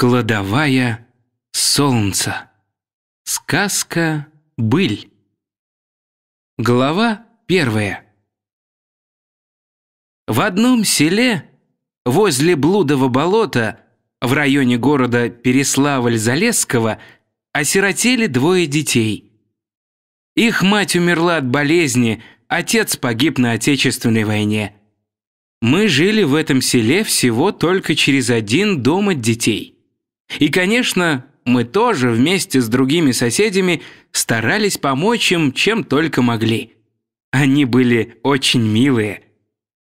Кладовая солнца. Сказка «Быль». Глава первая. В одном селе, возле Блудово болота, в районе города Переславль-Залесского, осиротели двое детей. Их мать умерла от болезни, отец погиб на Отечественной войне. Мы жили в этом селе всего только через один дом от детей – и, конечно, мы тоже вместе с другими соседями старались помочь им, чем только могли. Они были очень милые.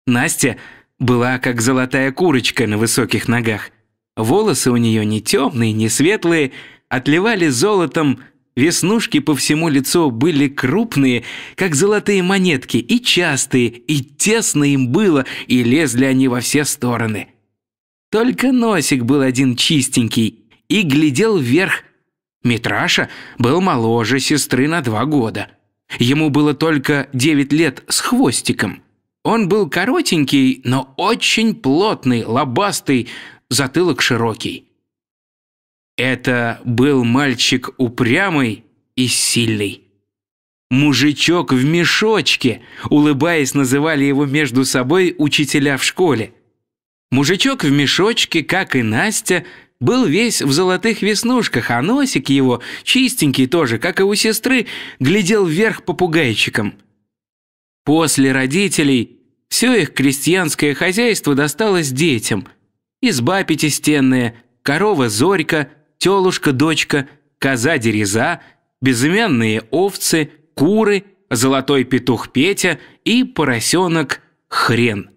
Настя была как золотая курочка на высоких ногах. Волосы у нее не темные, не светлые, отливали золотом, веснушки по всему лицу были крупные, как золотые монетки, и частые, и тесно им было, и лезли они во все стороны. Только носик был один чистенький и глядел вверх. Митраша был моложе сестры на два года. Ему было только девять лет с хвостиком. Он был коротенький, но очень плотный, лобастый, затылок широкий. Это был мальчик упрямый и сильный. «Мужичок в мешочке», улыбаясь, называли его между собой учителя в школе. Мужичок в мешочке, как и Настя, был весь в золотых веснушках, а носик его, чистенький тоже, как и у сестры, глядел вверх попугайчиком. После родителей все их крестьянское хозяйство досталось детям. Изба пятистенная, корова Зорька, тёлушка Дочка, коза Дереза, безымянные овцы, куры, золотой петух Петя и поросенок Хрен.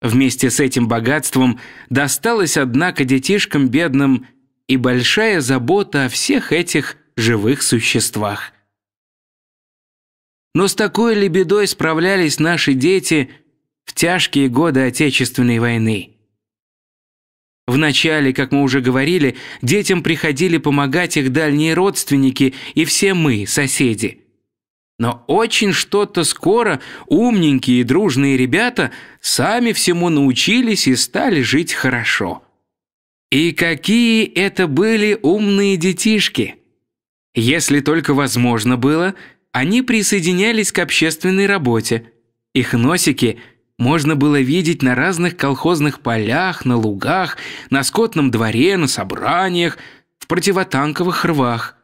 Вместе с этим богатством досталось, однако, детишкам бедным и большая забота о всех этих живых существах. Но с такой ли справлялись наши дети в тяжкие годы Отечественной войны? Вначале, как мы уже говорили, детям приходили помогать их дальние родственники и все мы, соседи – но очень что-то скоро умненькие и дружные ребята сами всему научились и стали жить хорошо. И какие это были умные детишки! Если только возможно было, они присоединялись к общественной работе. Их носики можно было видеть на разных колхозных полях, на лугах, на скотном дворе, на собраниях, в противотанковых рвах.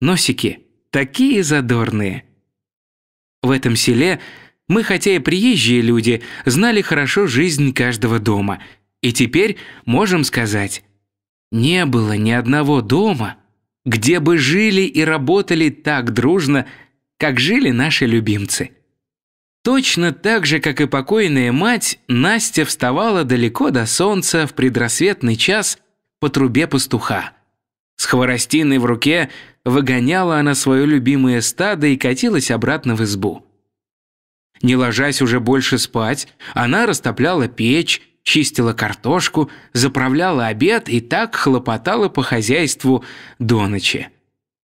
Носики – такие задорные. В этом селе мы, хотя и приезжие люди, знали хорошо жизнь каждого дома. И теперь можем сказать, не было ни одного дома, где бы жили и работали так дружно, как жили наши любимцы. Точно так же, как и покойная мать, Настя вставала далеко до солнца в предрассветный час по трубе пастуха. С хворостиной в руке выгоняла она свое любимое стадо и катилась обратно в избу. Не ложась уже больше спать, она растопляла печь, чистила картошку, заправляла обед и так хлопотала по хозяйству до ночи.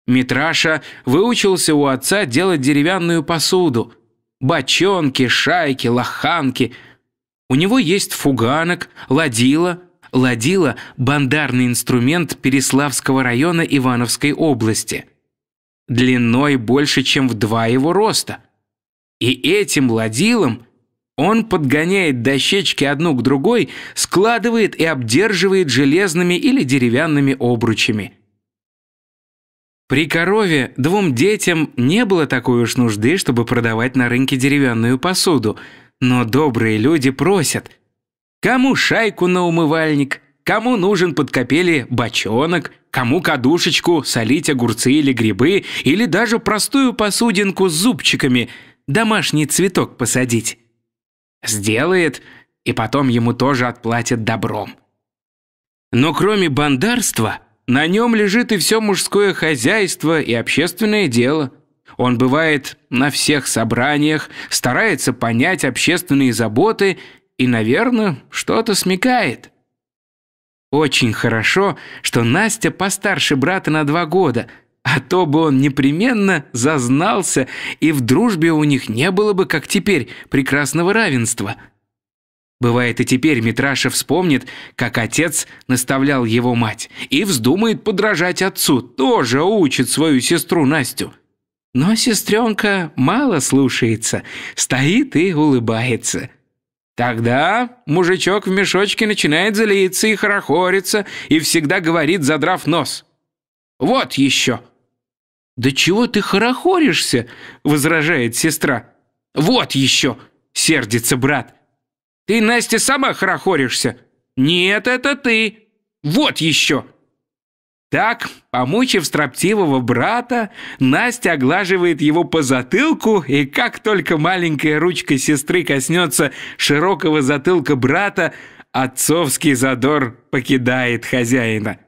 Митраша выучился у отца делать деревянную посуду. Бочонки, шайки, лоханки. У него есть фуганок, ладила, Ладила – бандарный инструмент Переславского района Ивановской области. Длиной больше, чем в два его роста. И этим ладилом он подгоняет дощечки одну к другой, складывает и обдерживает железными или деревянными обручами. При корове двум детям не было такой уж нужды, чтобы продавать на рынке деревянную посуду, но добрые люди просят – Кому шайку на умывальник, кому нужен под капели бочонок, кому кадушечку солить огурцы или грибы, или даже простую посудинку с зубчиками, домашний цветок посадить. Сделает, и потом ему тоже отплатят добром. Но кроме бандарства, на нем лежит и все мужское хозяйство и общественное дело. Он бывает на всех собраниях, старается понять общественные заботы – и, наверное, что-то смекает. Очень хорошо, что Настя постарше брата на два года, а то бы он непременно зазнался, и в дружбе у них не было бы, как теперь, прекрасного равенства. Бывает и теперь Митраша вспомнит, как отец наставлял его мать, и вздумает подражать отцу, тоже учит свою сестру Настю. Но сестренка мало слушается, стоит и улыбается. Тогда мужичок в мешочке начинает злиться и хорохориться, и всегда говорит, задрав нос. «Вот еще!» «Да чего ты хорохоришься?» — возражает сестра. «Вот еще!» — сердится брат. «Ты, Настя, сама хорохоришься!» «Нет, это ты!» «Вот еще!» Так, помучив строптивого брата, Настя оглаживает его по затылку, и как только маленькая ручка сестры коснется широкого затылка брата, отцовский задор покидает хозяина.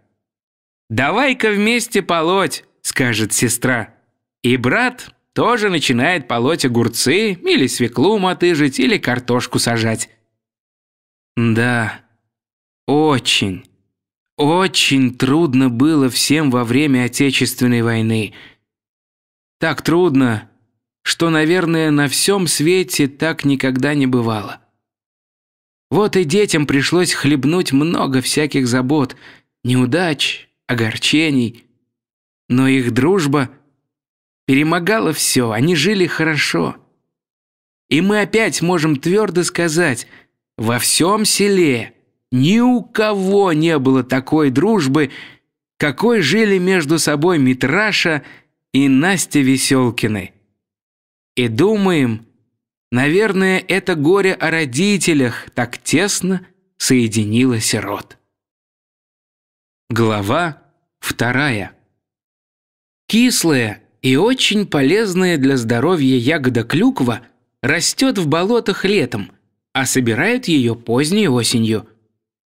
«Давай-ка вместе полоть», — скажет сестра. И брат тоже начинает полоть огурцы или свеклу мотыжить, или картошку сажать. Да, очень, очень трудно было всем во время Отечественной войны. Так трудно, что, наверное, на всем свете так никогда не бывало. Вот и детям пришлось хлебнуть много всяких забот, неудач, огорчений. Но их дружба перемогала все, они жили хорошо. И мы опять можем твердо сказать, во всем селе – ни у кого не было такой дружбы, какой жили между собой Митраша и Настя Веселкины. И думаем, наверное, это горе о родителях так тесно соединило сирот. Глава вторая. Кислая и очень полезная для здоровья ягода клюква растет в болотах летом, а собирают ее поздней осенью.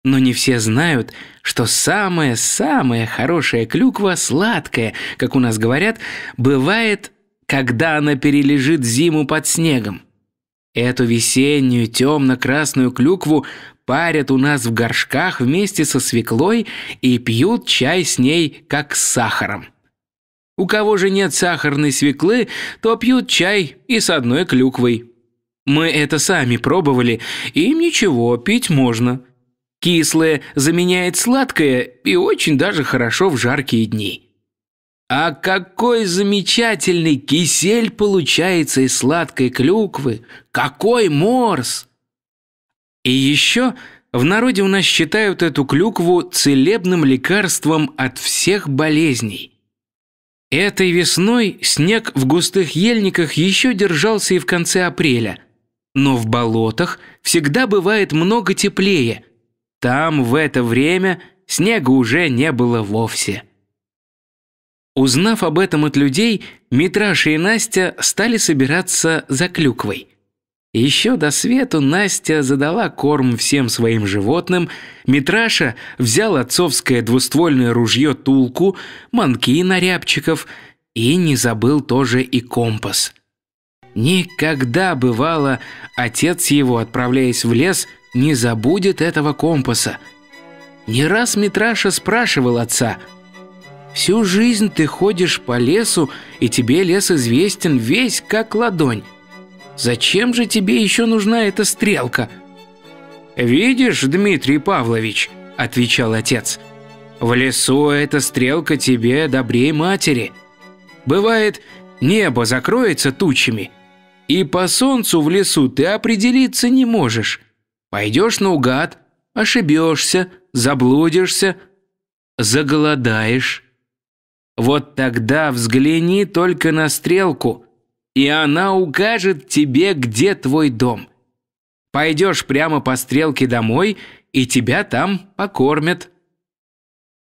Но не все знают, что самая-самая хорошая клюква, сладкая, как у нас говорят, бывает, когда она перележит зиму под снегом. Эту весеннюю темно-красную клюкву парят у нас в горшках вместе со свеклой и пьют чай с ней, как с сахаром. У кого же нет сахарной свеклы, то пьют чай и с одной клюквой. Мы это сами пробовали, и им ничего, пить можно. Кислое заменяет сладкое и очень даже хорошо в жаркие дни. А какой замечательный кисель получается из сладкой клюквы! Какой морс! И еще в народе у нас считают эту клюкву целебным лекарством от всех болезней. Этой весной снег в густых ельниках еще держался и в конце апреля, но в болотах всегда бывает много теплее – там в это время снега уже не было вовсе. Узнав об этом от людей, Митраша и Настя стали собираться за клюквой. Еще до свету Настя задала корм всем своим животным, Митраша взял отцовское двуствольное ружье тулку, манки и рябчиков и не забыл тоже и компас. Никогда бывало, отец его, отправляясь в лес, не забудет этого компаса. Не раз Митраша спрашивал отца, «Всю жизнь ты ходишь по лесу, и тебе лес известен весь как ладонь. Зачем же тебе еще нужна эта стрелка?» «Видишь, Дмитрий Павлович», — отвечал отец, «в лесу эта стрелка тебе добрее матери. Бывает, небо закроется тучами, и по солнцу в лесу ты определиться не можешь. Пойдешь наугад, ошибешься, заблудишься, заголодаешь. Вот тогда взгляни только на стрелку, и она укажет тебе, где твой дом. Пойдешь прямо по стрелке домой, и тебя там покормят.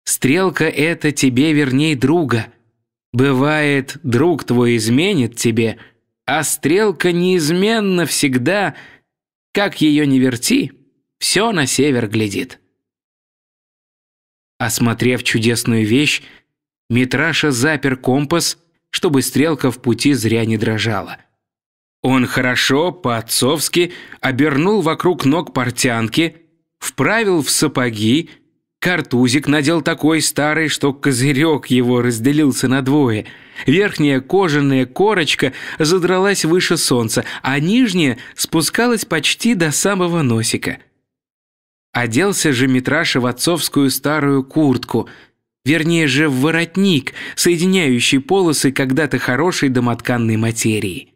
Стрелка — это тебе верней друга. Бывает, друг твой изменит тебе, а стрелка неизменно всегда — как ее ни верти, все на север глядит. Осмотрев чудесную вещь, Митраша запер компас, чтобы стрелка в пути зря не дрожала. Он хорошо, по-отцовски, обернул вокруг ног портянки, вправил в сапоги, Картузик надел такой старый, что козырек его разделился на двое. Верхняя кожаная корочка задралась выше солнца, а нижняя спускалась почти до самого носика. Оделся же Митраша в отцовскую старую куртку, вернее же в воротник, соединяющий полосы когда-то хорошей домотканной материи.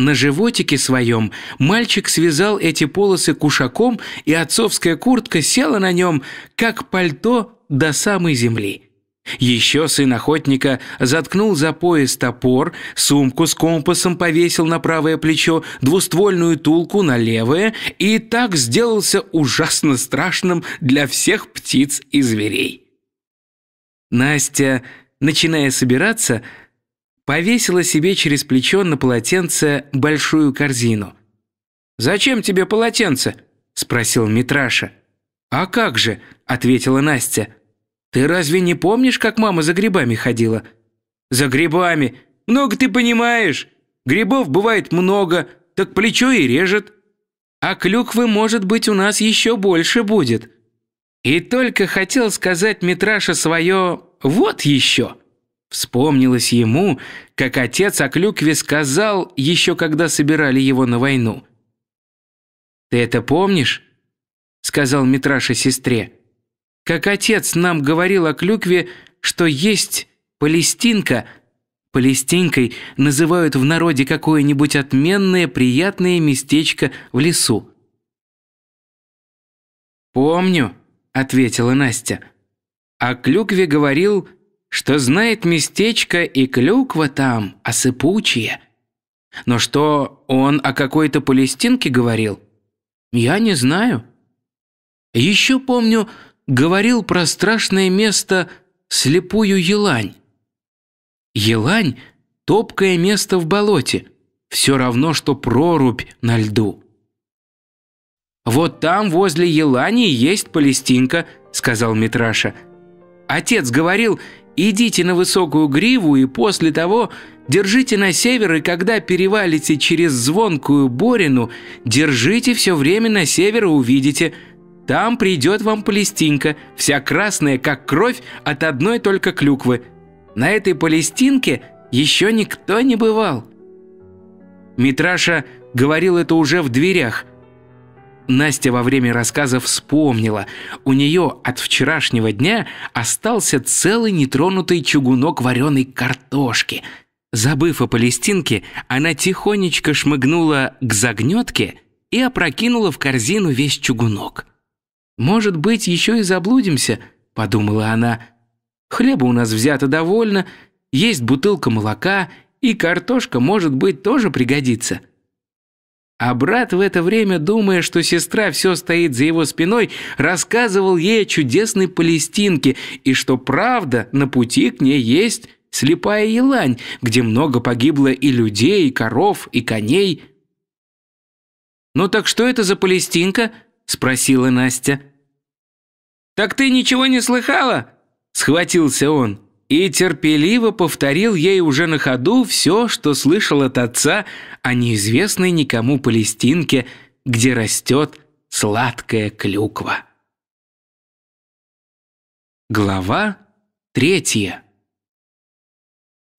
На животике своем мальчик связал эти полосы кушаком, и отцовская куртка села на нем, как пальто до самой земли. Еще сын охотника заткнул за пояс топор, сумку с компасом повесил на правое плечо, двуствольную тулку на левое, и так сделался ужасно страшным для всех птиц и зверей. Настя, начиная собираться, повесила себе через плечо на полотенце большую корзину. «Зачем тебе полотенце?» – спросил Митраша. «А как же?» – ответила Настя. «Ты разве не помнишь, как мама за грибами ходила?» «За грибами? Много ты понимаешь. Грибов бывает много, так плечо и режет. А клюквы, может быть, у нас еще больше будет». И только хотел сказать Митраша свое «вот еще», – Вспомнилось ему, как отец о клюкве сказал, еще когда собирали его на войну. «Ты это помнишь?» – сказал Митраша сестре. «Как отец нам говорил о клюкве, что есть палестинка. Палестинкой называют в народе какое-нибудь отменное приятное местечко в лесу». «Помню», – ответила Настя. «О клюкве говорил – что знает местечко и клюква там, осыпучие, а Но что он о какой-то палестинке говорил? Я не знаю. Еще помню, говорил про страшное место слепую елань. Елань – топкое место в болоте, все равно, что прорубь на льду. «Вот там, возле елани, есть палестинка», – сказал Митраша. «Отец говорил, Идите на высокую гриву и после того держите на север, и когда перевалите через звонкую Борину, держите все время на север и увидите. Там придет вам Палестинка, вся красная, как кровь от одной только клюквы. На этой Палестинке еще никто не бывал». Митраша говорил это уже в дверях, Настя во время рассказа вспомнила. У нее от вчерашнего дня остался целый нетронутый чугунок вареной картошки. Забыв о палестинке, она тихонечко шмыгнула к загнетке и опрокинула в корзину весь чугунок. «Может быть, еще и заблудимся?» – подумала она. «Хлеба у нас взято довольно, есть бутылка молока, и картошка, может быть, тоже пригодится». А брат в это время, думая, что сестра все стоит за его спиной, рассказывал ей о чудесной палестинке и что правда на пути к ней есть слепая елань, где много погибло и людей, и коров, и коней. «Ну так что это за палестинка?» – спросила Настя. «Так ты ничего не слыхала?» – схватился он и терпеливо повторил ей уже на ходу все, что слышал от отца о неизвестной никому палестинке, где растет сладкая клюква. Глава третья.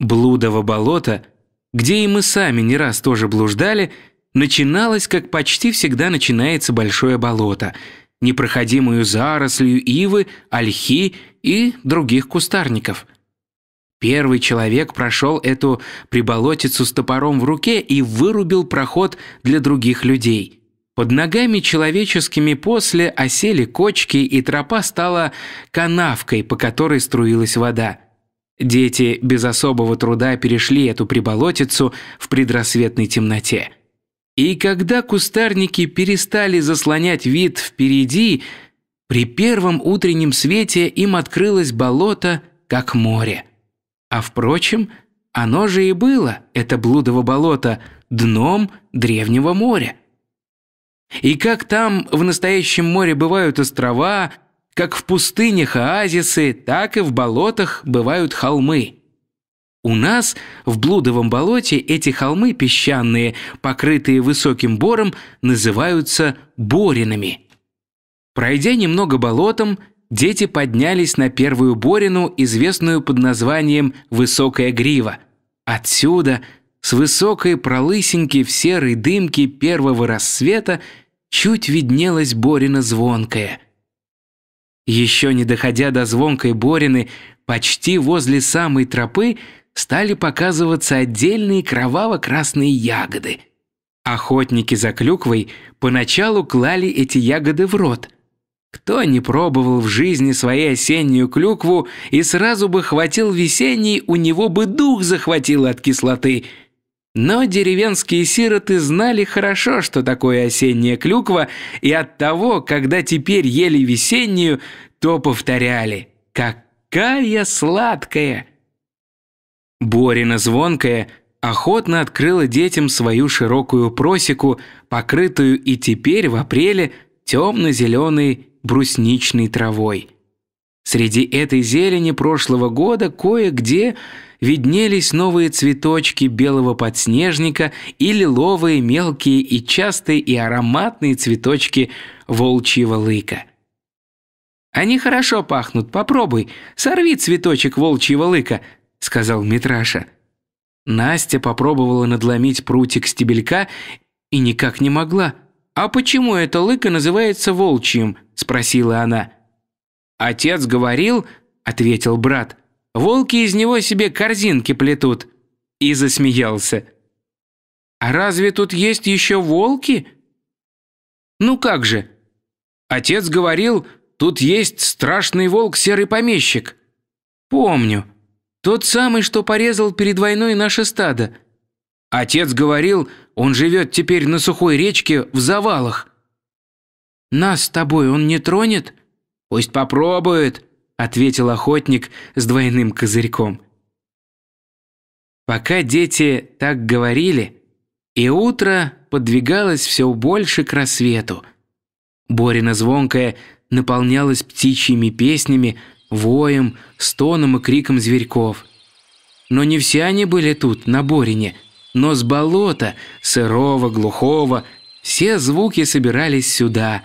Блудово болото, где и мы сами не раз тоже блуждали, начиналось, как почти всегда начинается большое болото, непроходимую зарослью ивы, ольхи и других кустарников – Первый человек прошел эту приболотицу с топором в руке и вырубил проход для других людей. Под ногами человеческими после осели кочки, и тропа стала канавкой, по которой струилась вода. Дети без особого труда перешли эту приболотицу в предрассветной темноте. И когда кустарники перестали заслонять вид впереди, при первом утреннем свете им открылось болото, как море – а впрочем, оно же и было, это блудово болото, дном древнего моря. И как там в настоящем море бывают острова, как в пустынях оазисы, так и в болотах бывают холмы. У нас в Блудовом болоте эти холмы песчаные, покрытые высоким бором, называются боринами. Пройдя немного болотом, дети поднялись на первую борину, известную под названием «Высокая грива». Отсюда, с высокой пролысинки в серой дымке первого рассвета, чуть виднелась борина звонкая. Еще не доходя до звонкой борины, почти возле самой тропы стали показываться отдельные кроваво-красные ягоды. Охотники за клюквой поначалу клали эти ягоды в рот – кто не пробовал в жизни свою осеннюю клюкву и сразу бы хватил весенний, у него бы дух захватил от кислоты. Но деревенские сироты знали хорошо, что такое осенняя клюква, и от того, когда теперь ели весеннюю, то повторяли «Какая сладкая!». Борина звонкая охотно открыла детям свою широкую просеку, покрытую и теперь в апреле темно-зеленой брусничной травой. Среди этой зелени прошлого года кое-где виднелись новые цветочки белого подснежника и лиловые мелкие и частые и ароматные цветочки волчьего лыка. «Они хорошо пахнут, попробуй, сорви цветочек волчьего лыка», — сказал Митраша. Настя попробовала надломить прутик стебелька и никак не могла. «А почему это лыко называется волчьим?» – спросила она. «Отец говорил», – ответил брат, – «волки из него себе корзинки плетут». И засмеялся. «А разве тут есть еще волки?» «Ну как же?» «Отец говорил, тут есть страшный волк-серый помещик». «Помню. Тот самый, что порезал перед войной наше стадо. Отец говорил, он живет теперь на сухой речке в завалах. «Нас с тобой он не тронет?» «Пусть попробует», — ответил охотник с двойным козырьком. Пока дети так говорили, и утро подвигалось все больше к рассвету. Борина звонкая наполнялась птичьими песнями, воем, стоном и криком зверьков. Но не все они были тут, на Борине — но с болота, сырого, глухого, все звуки собирались сюда.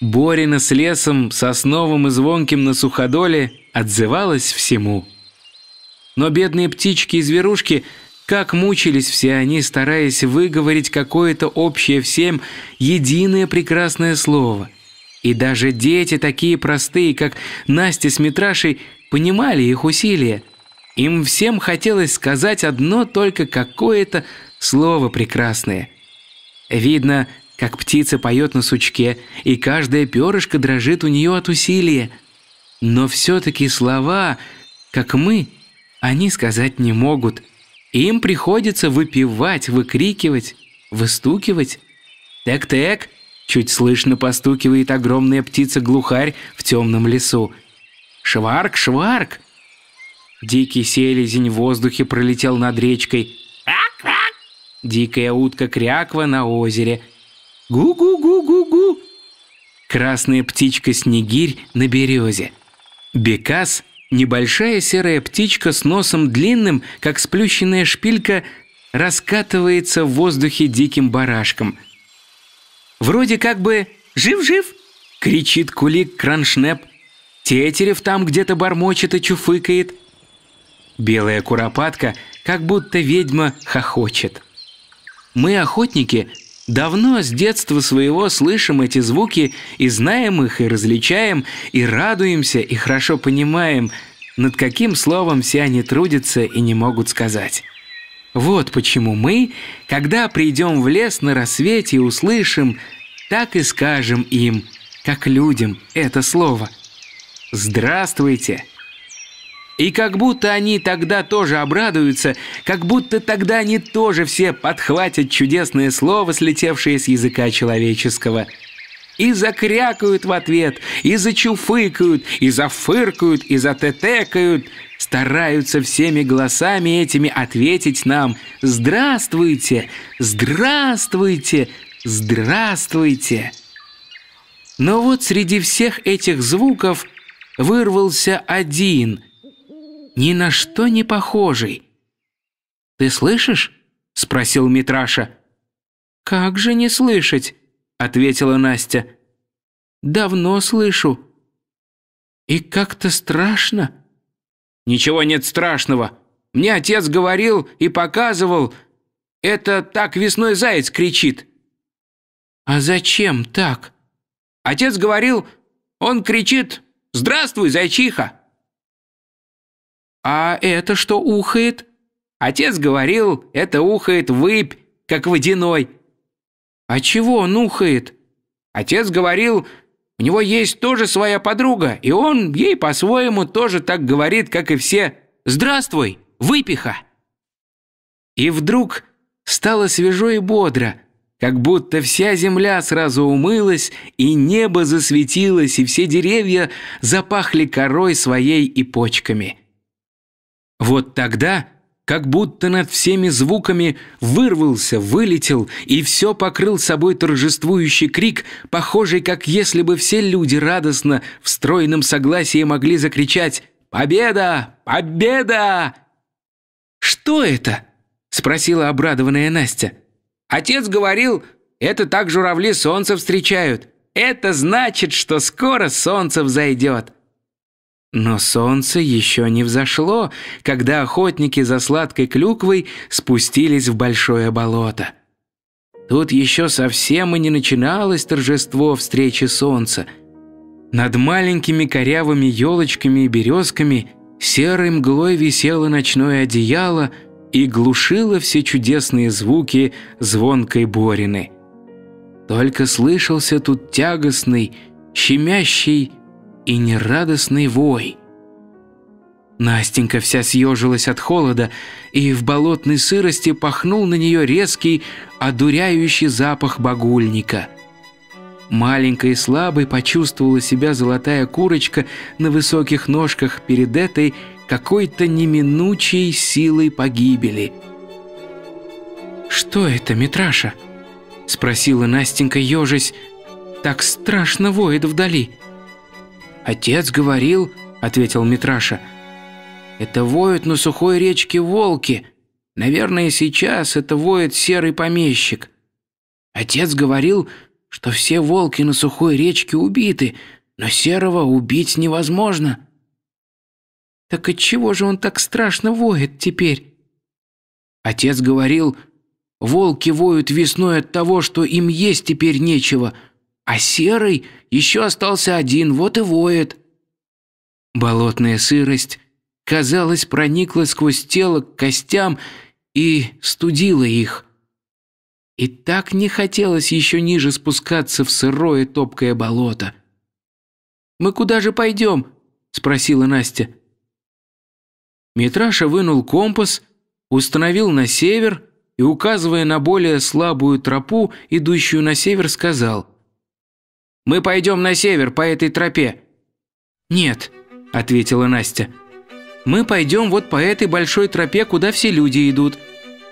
Борина с лесом, сосновым и звонким на суходоле отзывалась всему. Но бедные птички и зверушки, как мучились все они, стараясь выговорить какое-то общее всем единое прекрасное слово. И даже дети, такие простые, как Настя с Митрашей, понимали их усилия – им всем хотелось сказать одно только какое-то слово прекрасное. Видно, как птица поет на сучке, и каждое перышко дрожит у нее от усилия. Но все-таки слова, как мы, они сказать не могут. Им приходится выпевать, выкрикивать, выстукивать. «Тек-тек!» — чуть слышно постукивает огромная птица-глухарь в темном лесу. «Шварк-шварк!» Дикий селезень в воздухе пролетел над речкой. Дикая утка кряква на озере. «Гу-гу-гу-гу-гу!» Красная птичка-снегирь на березе. Бекас — небольшая серая птичка с носом длинным, как сплющенная шпилька, раскатывается в воздухе диким барашком. Вроде как бы «Жив-жив!» — кричит кулик Краншнеп. Тетерев там где-то бормочет и чуфыкает — Белая куропатка, как будто ведьма, хохочет. Мы, охотники, давно с детства своего слышим эти звуки и знаем их, и различаем, и радуемся, и хорошо понимаем, над каким словом все они трудятся и не могут сказать. Вот почему мы, когда придем в лес на рассвете и услышим, так и скажем им, как людям, это слово. «Здравствуйте!» И как будто они тогда тоже обрадуются, как будто тогда они тоже все подхватят чудесные слова, слетевшие с языка человеческого. И закрякают в ответ, и зачуфыкают, и зафыркают, и затетекают. Стараются всеми голосами этими ответить нам «Здравствуйте! Здравствуйте! Здравствуйте!» Но вот среди всех этих звуков вырвался один – ни на что не похожий. «Ты слышишь?» – спросил Митраша. «Как же не слышать?» – ответила Настя. «Давно слышу. И как-то страшно». «Ничего нет страшного. Мне отец говорил и показывал. Это так весной заяц кричит». «А зачем так?» Отец говорил, он кричит «Здравствуй, зайчиха!» «А это что ухает?» «Отец говорил, это ухает выпь, как водяной». «А чего он ухает?» «Отец говорил, у него есть тоже своя подруга, и он ей по-своему тоже так говорит, как и все. «Здравствуй, выпиха!» И вдруг стало свежо и бодро, как будто вся земля сразу умылась, и небо засветилось, и все деревья запахли корой своей и почками. Вот тогда как будто над всеми звуками вырвался, вылетел, и все покрыл собой торжествующий крик, похожий, как если бы все люди радостно в стройном согласии могли закричать «Победа! Победа!» «Что это?» — спросила обрадованная Настя. «Отец говорил, это так журавли солнце встречают. Это значит, что скоро солнце взойдет». Но солнце еще не взошло, когда охотники за сладкой клюквой спустились в большое болото. Тут еще совсем и не начиналось торжество встречи солнца. Над маленькими корявыми елочками и березками серым мглой висело ночное одеяло и глушило все чудесные звуки звонкой борины. Только слышался тут тягостный, щемящий и нерадостный вой. Настенька вся съежилась от холода, и в болотной сырости пахнул на нее резкий, одуряющий запах багульника. Маленькой и слабой почувствовала себя золотая курочка на высоких ножках перед этой какой-то неминучей силой погибели. «Что это, Митраша?» — спросила Настенька, ежась. «Так страшно воет вдали». «Отец говорил», — ответил Митраша. «Это воют на сухой речке волки. Наверное, сейчас это воет серый помещик. Отец говорил, что все волки на сухой речке убиты, но серого убить невозможно». «Так отчего же он так страшно воет теперь?» Отец говорил, «Волки воют весной от того, что им есть теперь нечего». А серый еще остался один, вот и воет. Болотная сырость, казалось, проникла сквозь тело к костям и студила их. И так не хотелось еще ниже спускаться в сырое топкое болото. «Мы куда же пойдем?» – спросила Настя. Митраша вынул компас, установил на север и, указывая на более слабую тропу, идущую на север, сказал – мы пойдем на север по этой тропе». «Нет», – ответила Настя. «Мы пойдем вот по этой большой тропе, куда все люди идут.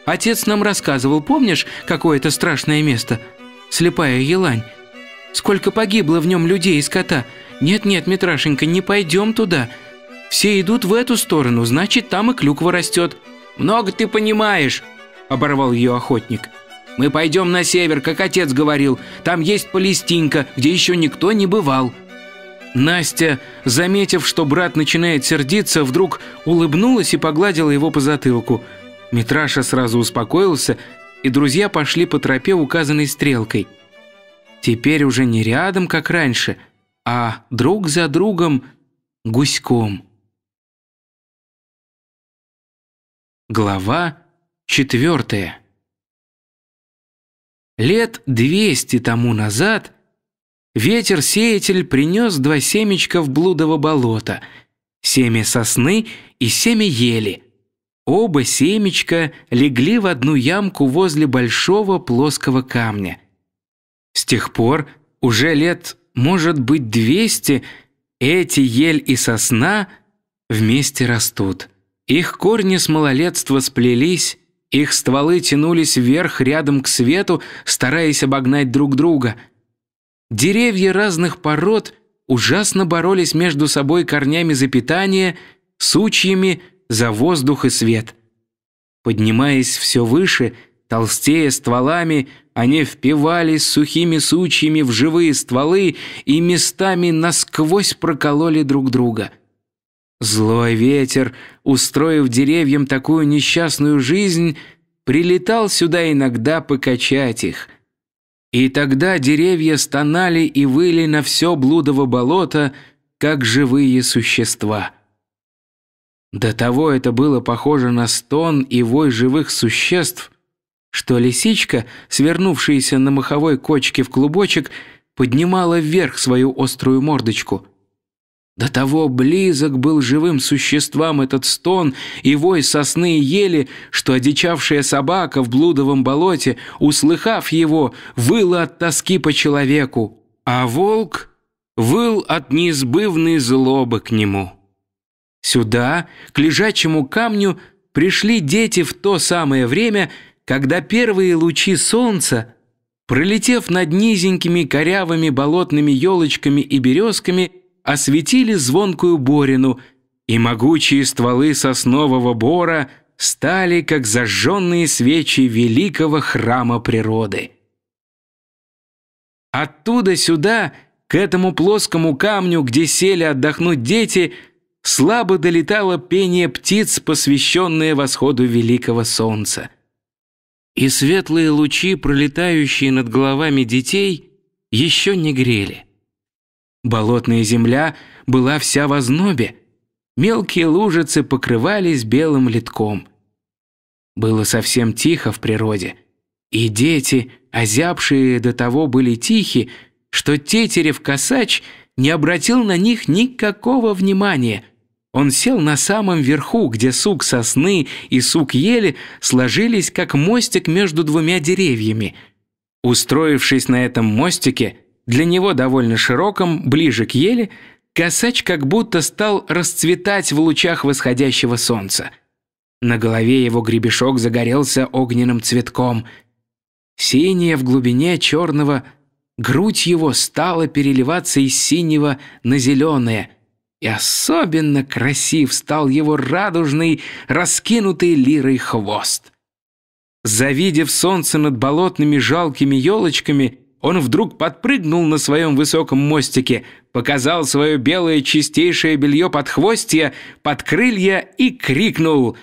Отец нам рассказывал, помнишь, какое это страшное место? Слепая елань. Сколько погибло в нем людей и скота. Нет-нет, Митрашенька, не пойдем туда. Все идут в эту сторону, значит, там и клюква растет». «Много ты понимаешь», – оборвал ее охотник. Мы пойдем на север, как отец говорил. Там есть Палестинка, где еще никто не бывал». Настя, заметив, что брат начинает сердиться, вдруг улыбнулась и погладила его по затылку. Митраша сразу успокоился, и друзья пошли по тропе, указанной стрелкой. Теперь уже не рядом, как раньше, а друг за другом гуськом. Глава четвертая Лет двести тому назад ветер-сеятель принес два семечка в блудово болото, семя сосны и семя ели. Оба семечка легли в одну ямку возле большого плоского камня. С тех пор, уже лет, может быть, двести, эти ель и сосна вместе растут. Их корни с малолетства сплелись, их стволы тянулись вверх рядом к свету, стараясь обогнать друг друга. Деревья разных пород ужасно боролись между собой корнями за питание, сучьями, за воздух и свет. Поднимаясь все выше, толстея стволами, они впивались сухими сучьями в живые стволы и местами насквозь прокололи друг друга – Злой ветер, устроив деревьям такую несчастную жизнь, прилетал сюда иногда покачать их. И тогда деревья стонали и выли на все блудово болото, как живые существа. До того это было похоже на стон и вой живых существ, что лисичка, свернувшаяся на моховой кочке в клубочек, поднимала вверх свою острую мордочку – до того близок был живым существам этот стон и вой сосны и ели, что одичавшая собака в блудовом болоте, услыхав его, выла от тоски по человеку, а волк выл от неизбывной злобы к нему. Сюда, к лежачему камню, пришли дети в то самое время, когда первые лучи солнца, пролетев над низенькими корявыми болотными елочками и березками, осветили звонкую борину, и могучие стволы соснового бора стали, как зажженные свечи великого храма природы. Оттуда сюда, к этому плоскому камню, где сели отдохнуть дети, слабо долетало пение птиц, посвященное восходу великого солнца. И светлые лучи, пролетающие над головами детей, еще не грели – Болотная земля была вся в ознобе. Мелкие лужицы покрывались белым литком. Было совсем тихо в природе. И дети, озябшие до того, были тихи, что Тетерев-косач не обратил на них никакого внимания. Он сел на самом верху, где сук сосны и сук ели сложились как мостик между двумя деревьями. Устроившись на этом мостике, для него довольно широком, ближе к еле, косач как будто стал расцветать в лучах восходящего солнца. На голове его гребешок загорелся огненным цветком. Синее в глубине черного, грудь его стала переливаться из синего на зеленое. И особенно красив стал его радужный, раскинутый лирой хвост. Завидев солнце над болотными жалкими елочками, он вдруг подпрыгнул на своем высоком мостике, показал свое белое чистейшее белье под хвостья, под крылья и крикнул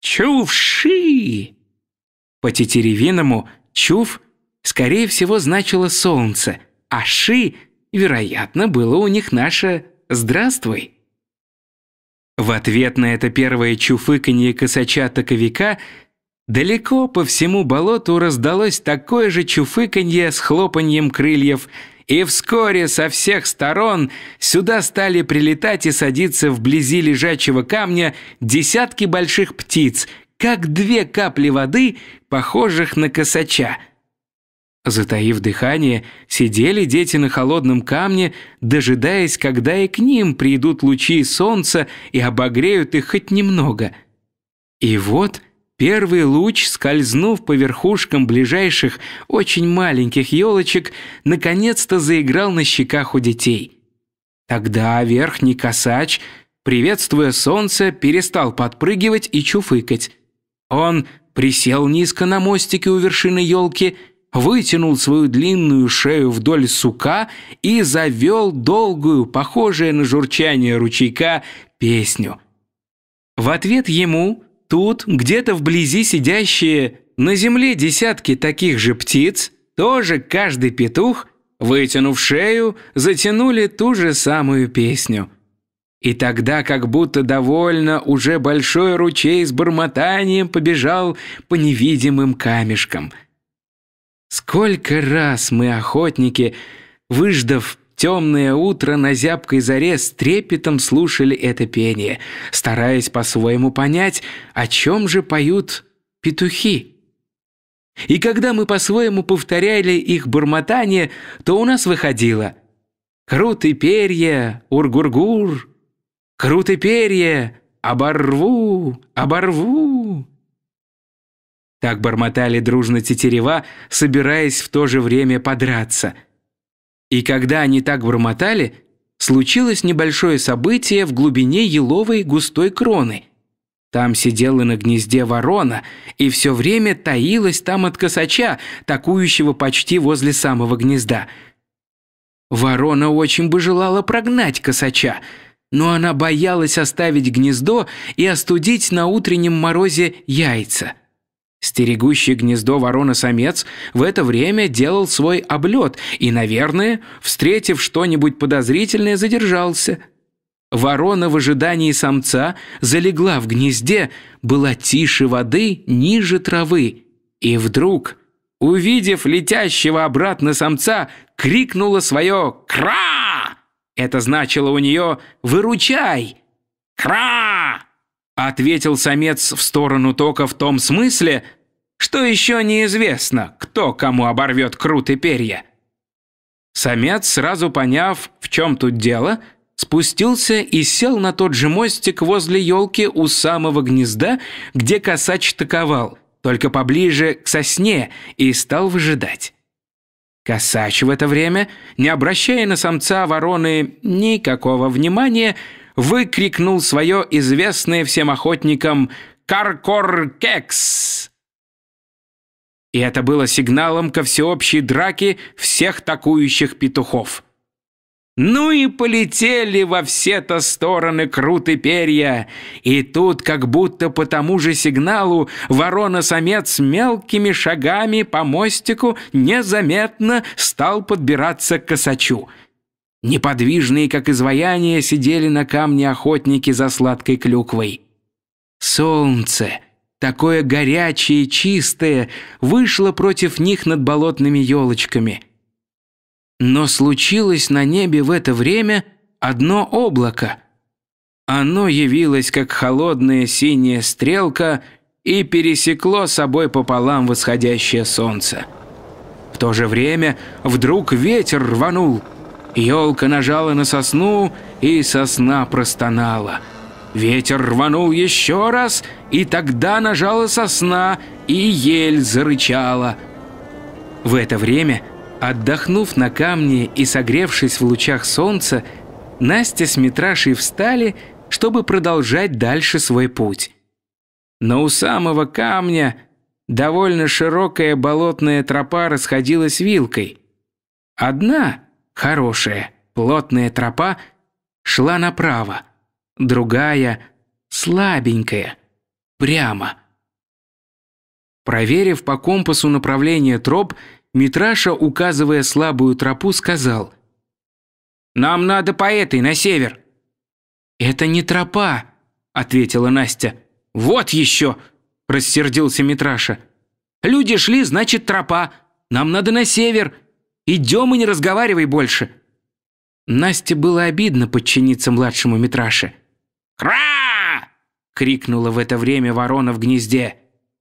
«Чувши!». По тетеревиному «чув» скорее всего значило «солнце», а «ши» вероятно было у них наше «здравствуй». В ответ на это первое чуфыканье косача таковика Далеко по всему болоту раздалось такое же чуфыканье с хлопаньем крыльев, и вскоре со всех сторон сюда стали прилетать и садиться вблизи лежачего камня десятки больших птиц, как две капли воды, похожих на косача. Затаив дыхание, сидели дети на холодном камне, дожидаясь, когда и к ним придут лучи солнца и обогреют их хоть немного. И вот – Первый луч, скользнув по верхушкам ближайших очень маленьких елочек, наконец-то заиграл на щеках у детей. Тогда верхний косач, приветствуя солнце, перестал подпрыгивать и чуфыкать. Он присел низко на мостике у вершины елки, вытянул свою длинную шею вдоль сука и завёл долгую, похожую на журчание ручейка, песню. В ответ ему Тут, где-то вблизи сидящие на земле десятки таких же птиц, тоже каждый петух, вытянув шею, затянули ту же самую песню. И тогда как будто довольно уже большой ручей с бормотанием побежал по невидимым камешкам. Сколько раз мы, охотники, выждав темное утро на зябкой заре с трепетом слушали это пение, стараясь по-своему понять, о чем же поют петухи. И когда мы по-своему повторяли их бормотание, то у нас выходило "Круты перья, ур-гур-гур, круты перья, оборву, оборву». Так бормотали дружно тетерева, собираясь в то же время подраться – и когда они так бормотали, случилось небольшое событие в глубине еловой густой кроны. Там сидела на гнезде ворона и все время таилась там от косача, такующего почти возле самого гнезда. Ворона очень бы желала прогнать косача, но она боялась оставить гнездо и остудить на утреннем морозе яйца – Стерегущий гнездо ворона-самец в это время делал свой облет и, наверное, встретив что-нибудь подозрительное, задержался. Ворона в ожидании самца залегла в гнезде, была тише воды, ниже травы. И вдруг, увидев летящего обратно самца, крикнула свое «Кра!». Это значило у нее «Выручай!». «Кра!» Ответил самец в сторону тока в том смысле, что еще неизвестно, кто кому оборвет крут перья. Самец, сразу поняв, в чем тут дело, спустился и сел на тот же мостик возле елки у самого гнезда, где косач таковал, только поближе к сосне, и стал выжидать. Косач в это время, не обращая на самца вороны никакого внимания, выкрикнул свое известное всем охотникам каркоркекс, И это было сигналом ко всеобщей драке всех такующих петухов. Ну и полетели во все-то стороны круты перья, и тут как будто по тому же сигналу ворона-самец мелкими шагами по мостику незаметно стал подбираться к косачу – Неподвижные, как изваяния, сидели на камне охотники за сладкой клюквой. Солнце, такое горячее и чистое, вышло против них над болотными елочками. Но случилось на небе в это время одно облако. Оно явилось, как холодная синяя стрелка, и пересекло собой пополам восходящее солнце. В то же время вдруг ветер рванул – Ёлка нажала на сосну, и сосна простонала. Ветер рванул еще раз, и тогда нажала сосна, и ель зарычала. В это время, отдохнув на камне и согревшись в лучах солнца, Настя с Митрашей встали, чтобы продолжать дальше свой путь. Но у самого камня довольно широкая болотная тропа расходилась вилкой. Одна, хорошая, плотная тропа шла направо, другая, слабенькая, прямо. Проверив по компасу направление троп, Митраша, указывая слабую тропу, сказал «Нам надо по этой, на север». «Это не тропа», — ответила Настя. «Вот еще!» – рассердился Митраша. «Люди шли, значит, тропа. Нам надо на север. Идем и не разговаривай больше!» Насте было обидно подчиниться младшему Митраше. «Кра!» — крикнула в это время ворона в гнезде.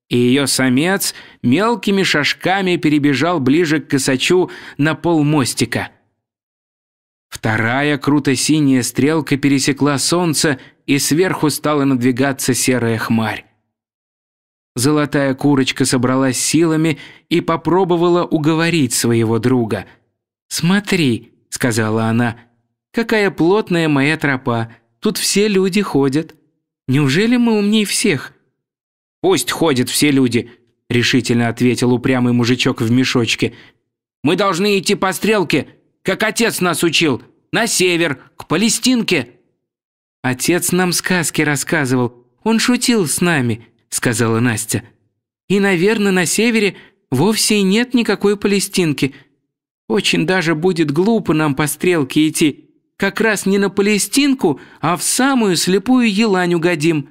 И ее самец мелкими шажками перебежал ближе к косачу на полмостика. Вторая круто-синяя стрелка пересекла солнце, и сверху стала надвигаться серая хмарь. Золотая курочка собралась силами и попробовала уговорить своего друга. «Смотри», — сказала она, — «какая плотная моя тропа, тут все люди ходят. Неужели мы умней всех?» «Пусть ходят все люди», — решительно ответил упрямый мужичок в мешочке. «Мы должны идти по стрелке, как отец нас учил, на север, к Палестинке». «Отец нам сказки рассказывал, он шутил с нами», сказала Настя. «И, наверное, на севере вовсе и нет никакой палестинки. Очень даже будет глупо нам по стрелке идти. Как раз не на палестинку, а в самую слепую елань угодим».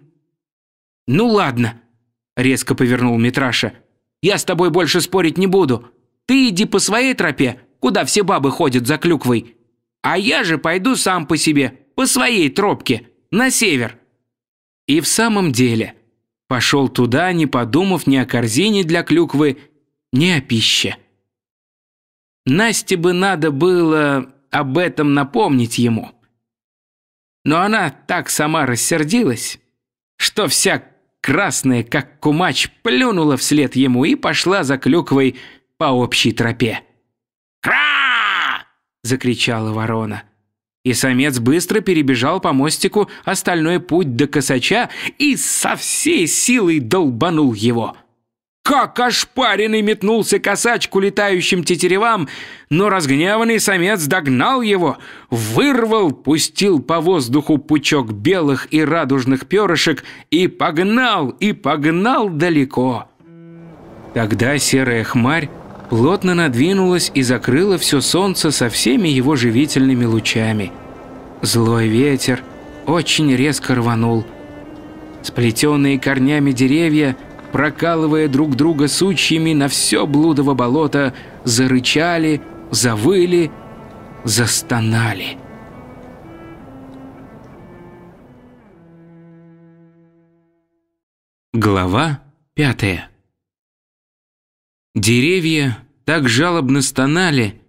«Ну ладно», — резко повернул Митраша. «Я с тобой больше спорить не буду. Ты иди по своей тропе, куда все бабы ходят за клюквой. А я же пойду сам по себе, по своей тропке, на север». И в самом деле – Пошел туда, не подумав ни о корзине для клюквы, ни о пище. Насте бы надо было об этом напомнить ему. Но она так сама рассердилась, что вся красная, как кумач, плюнула вслед ему и пошла за клюквой по общей тропе. «Кра!» – закричала ворона. И самец быстро перебежал по мостику остальной путь до косача и со всей силой долбанул его. Как ошпаренный метнулся косач к улетающим тетеревам, но разгневанный самец догнал его, вырвал, пустил по воздуху пучок белых и радужных перышек и погнал, и погнал далеко. Тогда серая хмарь плотно надвинулась и закрыла все солнце со всеми его живительными лучами. Злой ветер очень резко рванул. Сплетенные корнями деревья, прокалывая друг друга сучьями на все блудово болото, зарычали, завыли, застонали. Глава пятая Деревья так жалобно стонали,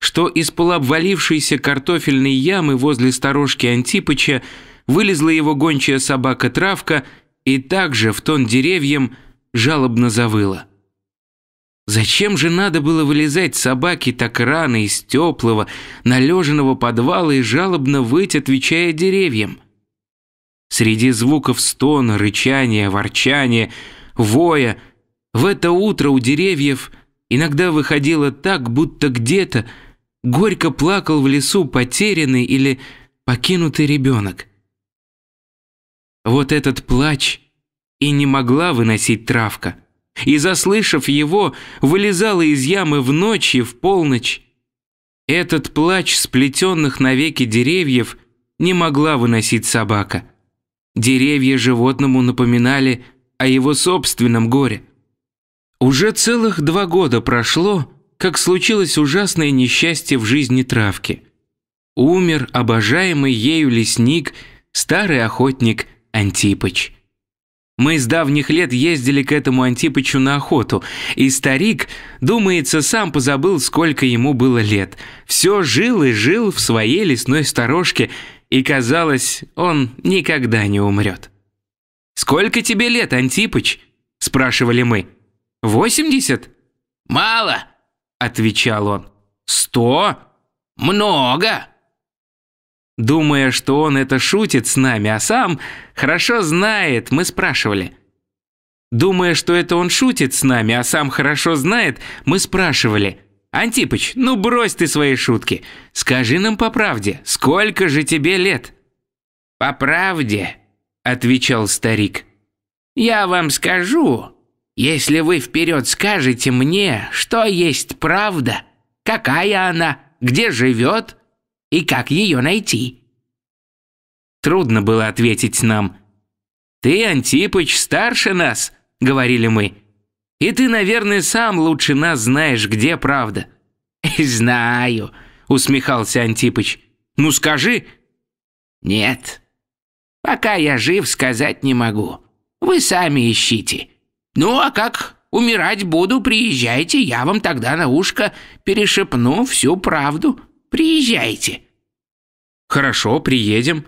что из полуобвалившейся картофельной ямы возле сторожки Антипыча вылезла его гончая собака-травка и также в тон деревьям жалобно завыла. Зачем же надо было вылезать собаке так рано из теплого, належенного подвала и жалобно выть, отвечая деревьям? Среди звуков стона, рычания, ворчания, воя – в это утро у деревьев иногда выходило так, будто где-то горько плакал в лесу потерянный или покинутый ребенок. Вот этот плач и не могла выносить травка. И, заслышав его, вылезала из ямы в ночь и в полночь. Этот плач сплетенных навеки деревьев не могла выносить собака. Деревья животному напоминали о его собственном горе. Уже целых два года прошло, как случилось ужасное несчастье в жизни травки. Умер обожаемый ею лесник, старый охотник Антипыч. Мы с давних лет ездили к этому Антипычу на охоту, и старик, думается, сам позабыл, сколько ему было лет. Все жил и жил в своей лесной сторожке, и казалось, он никогда не умрет. «Сколько тебе лет, Антипыч?» – спрашивали мы. «Восемьдесят?» «Мало!» – отвечал он. «Сто?» «Много!» Думая, что он это шутит с нами, а сам хорошо знает, мы спрашивали. Думая, что это он шутит с нами, а сам хорошо знает, мы спрашивали. «Антипыч, ну брось ты свои шутки. Скажи нам по правде, сколько же тебе лет?» «По правде», — отвечал старик. «Я вам скажу, если вы вперед скажете мне, что есть правда, какая она, где живет и как ее найти. Трудно было ответить нам. «Ты, Антипыч, старше нас», — говорили мы. «И ты, наверное, сам лучше нас знаешь, где правда». «Знаю», — усмехался Антипыч. «Ну скажи». «Нет, пока я жив, сказать не могу. Вы сами ищите». Ну, а как умирать буду, приезжайте, я вам тогда на ушко перешепну всю правду. Приезжайте. Хорошо, приедем.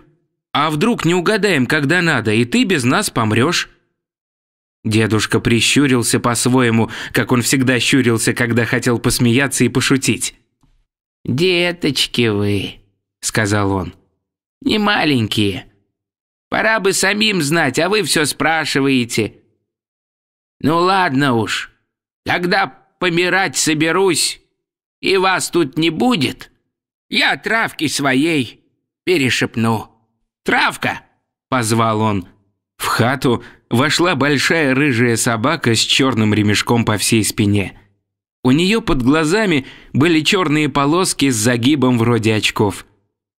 А вдруг не угадаем, когда надо, и ты без нас помрёшь? Дедушка прищурился по-своему, как он всегда щурился, когда хотел посмеяться и пошутить. «Деточки вы», — сказал он, — «не маленькие. Пора бы самим знать, а вы всё спрашиваете. Ну ладно уж, когда помирать соберусь, и вас тут не будет, я травки своей перешепну. «Травка!» — позвал он. В хату вошла большая рыжая собака с черным ремешком по всей спине. У нее под глазами были черные полоски с загибом вроде очков.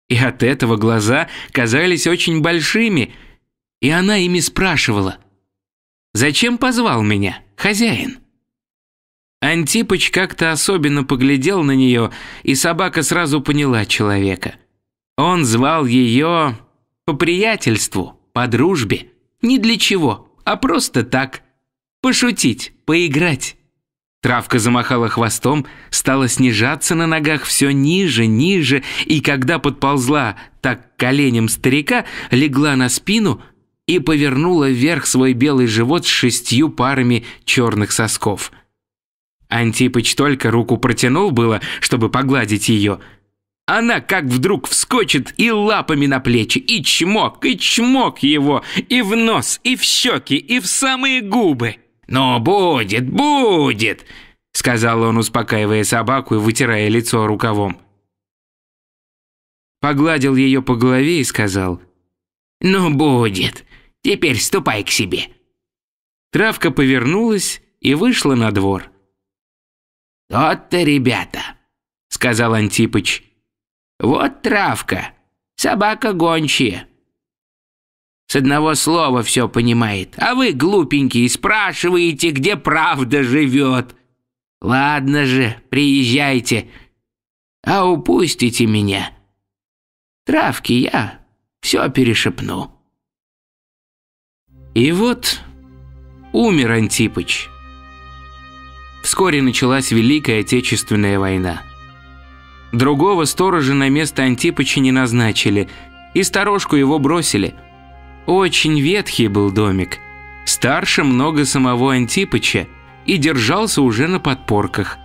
И от этого глаза казались очень большими, и она ими спрашивала – Зачем позвал меня, хозяин?» Антипыч как-то особенно поглядел на нее, и собака сразу поняла человека. Он звал ее по приятельству, по дружбе, не для чего, а просто так. Пошутить, поиграть. Травка замахала хвостом, стала снижаться на ногах все ниже, ниже, и когда подползла так к старика, легла на спину, и повернула вверх свой белый живот с шестью парами черных сосков. Антипыч только руку протянул было, чтобы погладить ее. Она как вдруг вскочит и лапами на плечи, и чмок, и чмок его, и в нос, и в щеки, и в самые губы. «Ну, будет, будет!» — сказал он, успокаивая собаку и вытирая лицо рукавом. Погладил ее по голове и сказал, «Ну, будет, Теперь ступай к себе. Травка повернулась и вышла на двор. «Тот-то, ребята», — сказал Антипыч. «Вот травка, собака гончая. С одного слова все понимает, а вы, глупенькие, спрашиваете, где правда живет. Ладно же, приезжайте, а упустите меня. Травки я все перешепну». И вот умер Антипыч. Вскоре началась Великая Отечественная война. Другого сторожа на место Антипыча не назначили, и сторожку его бросили. Очень ветхий был домик, старше много самого Антипыча, и держался уже на подпорках.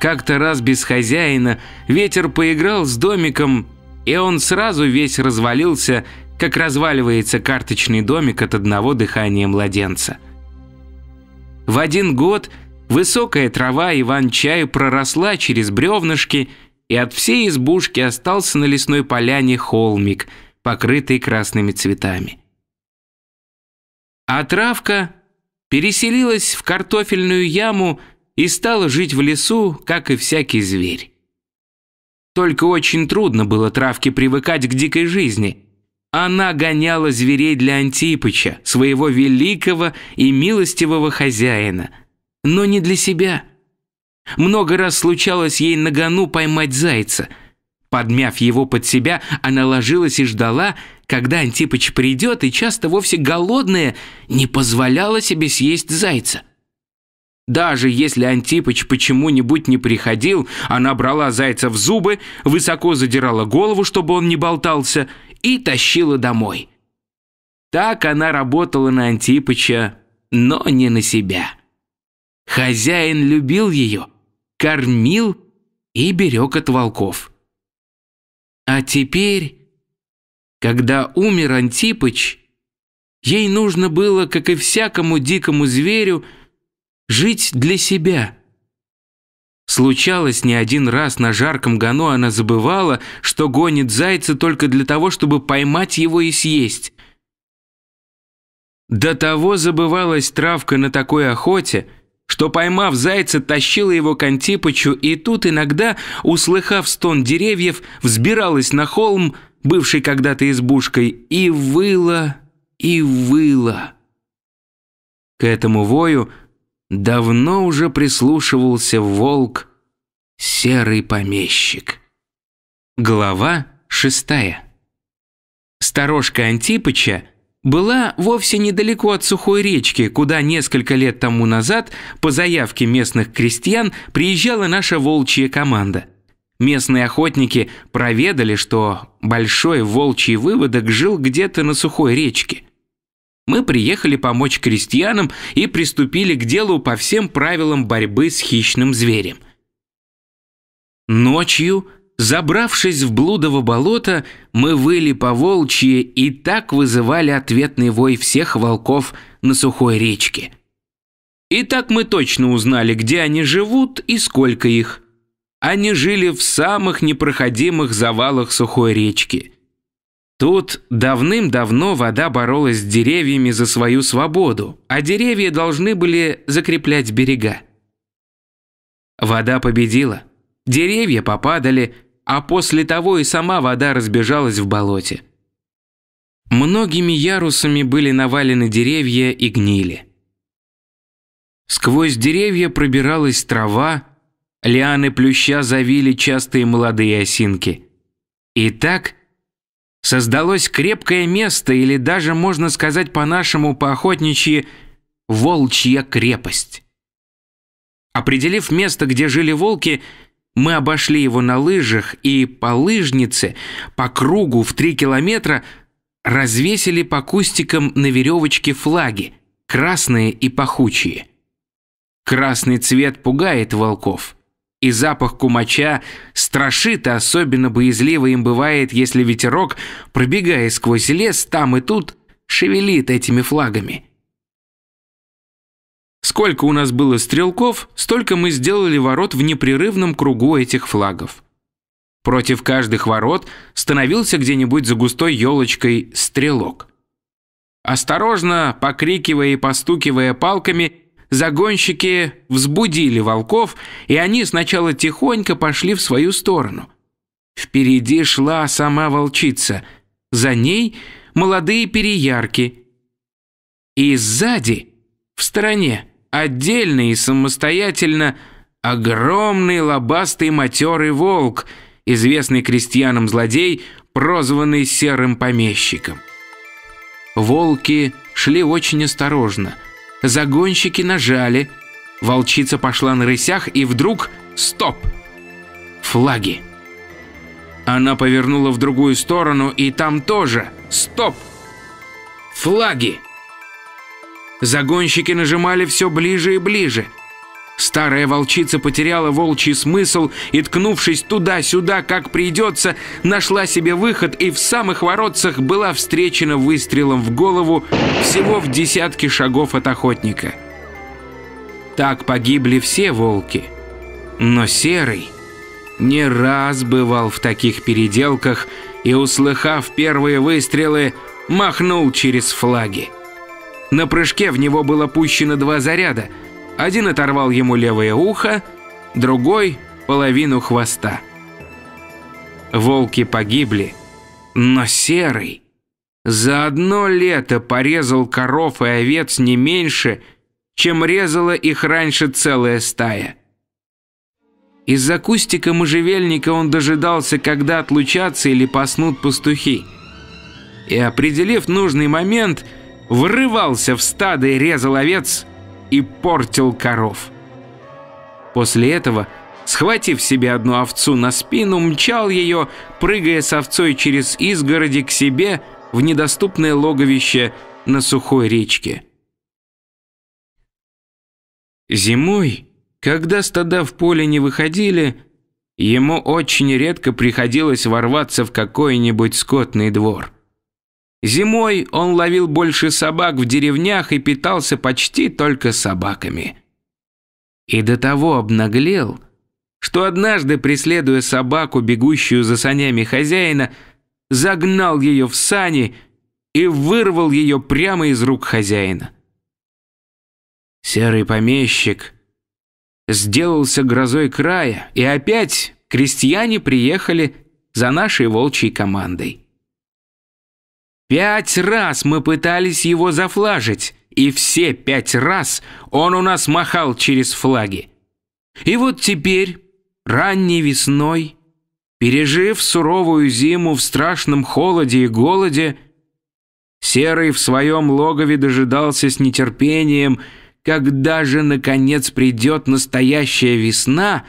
Как-то раз без хозяина ветер поиграл с домиком, и он сразу весь развалился как разваливается карточный домик от одного дыхания младенца. В один год высокая трава Иван-чаю проросла через бревнышки, и от всей избушки остался на лесной поляне холмик, покрытый красными цветами. А травка переселилась в картофельную яму и стала жить в лесу, как и всякий зверь. Только очень трудно было травке привыкать к дикой жизни – она гоняла зверей для Антипыча, своего великого и милостивого хозяина. Но не для себя. Много раз случалось ей на гону поймать зайца. Подмяв его под себя, она ложилась и ждала, когда Антипыч придет, и часто вовсе голодная не позволяла себе съесть зайца. Даже если Антипыч почему-нибудь не приходил, она брала зайца в зубы, высоко задирала голову, чтобы он не болтался – и тащила домой. Так она работала на Антипыча, но не на себя. Хозяин любил ее, кормил и берег от волков. А теперь, когда умер Антипыч, ей нужно было, как и всякому дикому зверю, жить для себя – Случалось не один раз на жарком гону она забывала, что гонит зайца только для того, чтобы поймать его и съесть. До того забывалась травка на такой охоте, что, поймав зайца, тащила его к Антипычу, и тут иногда, услыхав стон деревьев, взбиралась на холм, бывший когда-то избушкой, и выла, и выла. К этому вою – давно уже прислушивался волк, серый помещик. Глава шестая. Сторожка Антипыча была вовсе недалеко от сухой речки, куда несколько лет тому назад по заявке местных крестьян приезжала наша волчья команда. Местные охотники проведали, что большой волчий выводок жил где-то на сухой речке – мы приехали помочь крестьянам и приступили к делу по всем правилам борьбы с хищным зверем. Ночью, забравшись в блудово болото, мы выли по волчьи и так вызывали ответный вой всех волков на сухой речке. И так мы точно узнали, где они живут и сколько их. Они жили в самых непроходимых завалах сухой речки – Тут давным-давно вода боролась с деревьями за свою свободу, а деревья должны были закреплять берега. Вода победила, деревья попадали, а после того и сама вода разбежалась в болоте. Многими ярусами были навалены деревья и гнили. Сквозь деревья пробиралась трава, лианы плюща завили частые молодые осинки. И так – Создалось крепкое место или даже, можно сказать по-нашему, по охотничьи, волчья крепость. Определив место, где жили волки, мы обошли его на лыжах и по лыжнице по кругу в три километра развесили по кустикам на веревочке флаги, красные и пахучие. Красный цвет пугает волков и запах кумача страшит, а особенно боязливо им бывает, если ветерок, пробегая сквозь лес там и тут, шевелит этими флагами. Сколько у нас было стрелков, столько мы сделали ворот в непрерывном кругу этих флагов. Против каждых ворот становился где-нибудь за густой елочкой стрелок. Осторожно, покрикивая и постукивая палками, загонщики взбудили волков, и они сначала тихонько пошли в свою сторону. Впереди шла сама волчица, за ней молодые переярки. И сзади, в стороне, отдельно и самостоятельно, огромный лобастый матерый волк, известный крестьянам злодей, прозванный серым помещиком. Волки шли очень осторожно – Загонщики нажали. Волчица пошла на рысях и вдруг... Стоп! Флаги. Она повернула в другую сторону, и там тоже. Стоп! Флаги! Загонщики нажимали все ближе и ближе. Старая волчица потеряла волчий смысл и, ткнувшись туда-сюда, как придется, нашла себе выход и в самых воротцах была встречена выстрелом в голову всего в десятке шагов от охотника. Так погибли все волки. Но Серый не раз бывал в таких переделках и, услыхав первые выстрелы, махнул через флаги. На прыжке в него было пущено два заряда — один оторвал ему левое ухо, другой – половину хвоста. Волки погибли, но серый за одно лето порезал коров и овец не меньше, чем резала их раньше целая стая. Из-за кустика можжевельника он дожидался, когда отлучатся или поснут пастухи. И, определив нужный момент, врывался в стадо и резал овец – и портил коров. После этого, схватив себе одну овцу на спину, мчал ее, прыгая с овцой через изгороди к себе в недоступное логовище на сухой речке. Зимой, когда стада в поле не выходили, ему очень редко приходилось ворваться в какой-нибудь скотный двор – Зимой он ловил больше собак в деревнях и питался почти только собаками. И до того обнаглел, что однажды, преследуя собаку, бегущую за санями хозяина, загнал ее в сани и вырвал ее прямо из рук хозяина. Серый помещик сделался грозой края, и опять крестьяне приехали за нашей волчьей командой. Пять раз мы пытались его зафлажить, и все пять раз он у нас махал через флаги. И вот теперь, ранней весной, пережив суровую зиму в страшном холоде и голоде, Серый в своем логове дожидался с нетерпением, когда же, наконец, придет настоящая весна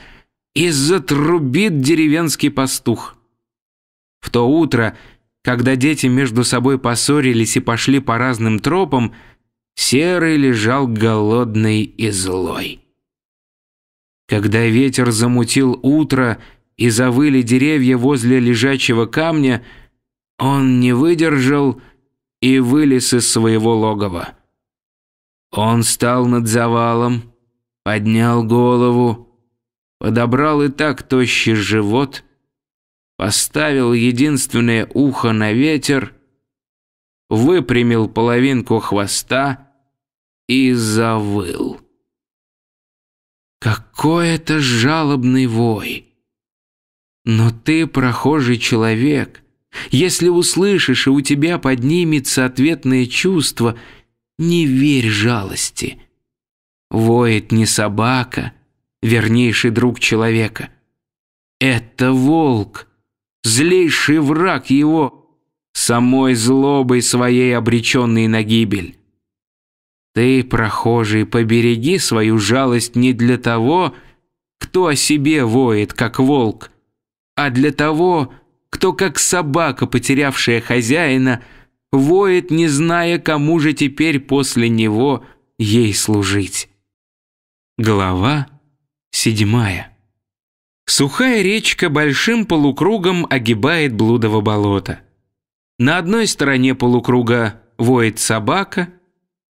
и затрубит деревенский пастух. В то утро когда дети между собой поссорились и пошли по разным тропам, Серый лежал голодный и злой. Когда ветер замутил утро и завыли деревья возле лежачего камня, он не выдержал и вылез из своего логова. Он стал над завалом, поднял голову, подобрал и так тощий живот поставил единственное ухо на ветер, выпрямил половинку хвоста и завыл. Какой это жалобный вой! Но ты прохожий человек. Если услышишь, и у тебя поднимется ответное чувство, не верь жалости. Воет не собака, вернейший друг человека. Это волк, злейший враг его, самой злобой своей обреченный на гибель. Ты, прохожий, побереги свою жалость не для того, кто о себе воет, как волк, а для того, кто, как собака, потерявшая хозяина, воет, не зная, кому же теперь после него ей служить. Глава седьмая Сухая речка большим полукругом огибает Блудово болото. На одной стороне полукруга воет собака,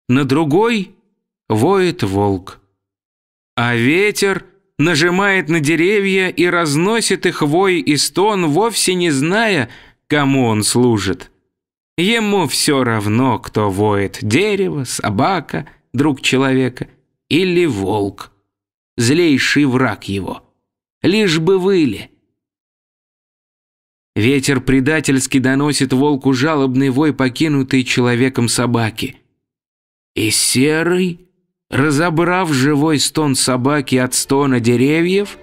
на другой воет волк. А ветер нажимает на деревья и разносит их вой и стон, вовсе не зная, кому он служит. Ему все равно, кто воет – дерево, собака, друг человека или волк, злейший враг его – лишь бы выли. Ветер предательски доносит волку жалобный вой, покинутой человеком собаки. И серый, разобрав живой стон собаки от стона деревьев,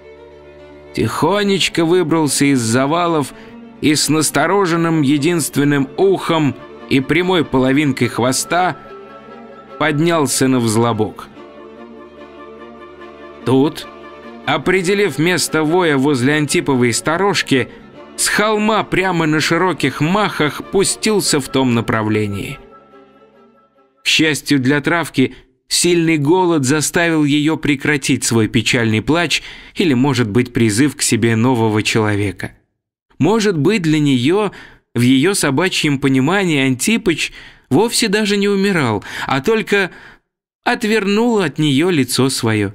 тихонечко выбрался из завалов и с настороженным единственным ухом и прямой половинкой хвоста поднялся на взлобок. Тут Определив место воя возле Антиповой сторожки, с холма прямо на широких махах пустился в том направлении. К счастью для травки, сильный голод заставил ее прекратить свой печальный плач или, может быть, призыв к себе нового человека. Может быть, для нее, в ее собачьем понимании, Антипыч вовсе даже не умирал, а только отвернул от нее лицо свое.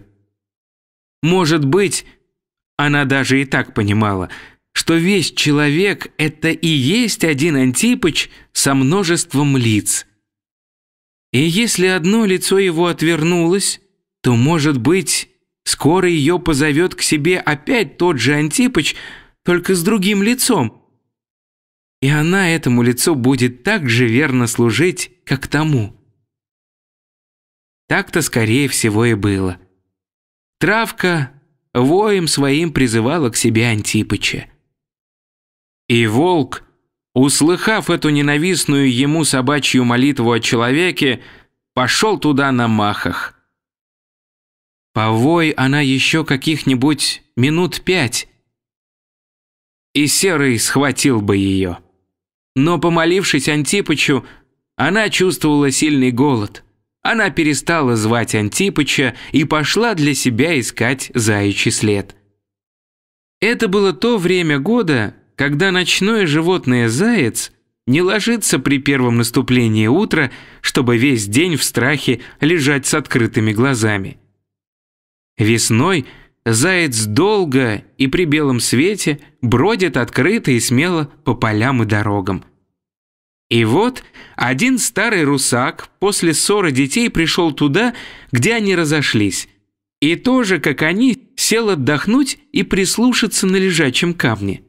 Может быть, она даже и так понимала, что весь человек – это и есть один Антипыч со множеством лиц. И если одно лицо его отвернулось, то, может быть, скоро ее позовет к себе опять тот же Антипыч, только с другим лицом. И она этому лицу будет так же верно служить, как тому. Так-то, скорее всего, и было. Травка воем своим призывала к себе Антипыча. И волк, услыхав эту ненавистную ему собачью молитву о человеке, пошел туда на махах. Повой она еще каких-нибудь минут пять, и Серый схватил бы ее. Но, помолившись Антипычу, она чувствовала сильный голод – она перестала звать Антипыча и пошла для себя искать заячий след. Это было то время года, когда ночное животное заяц не ложится при первом наступлении утра, чтобы весь день в страхе лежать с открытыми глазами. Весной заяц долго и при белом свете бродит открыто и смело по полям и дорогам. И вот один старый русак после ссоры детей пришел туда, где они разошлись. И тоже, как они, сел отдохнуть и прислушаться на лежачем камне.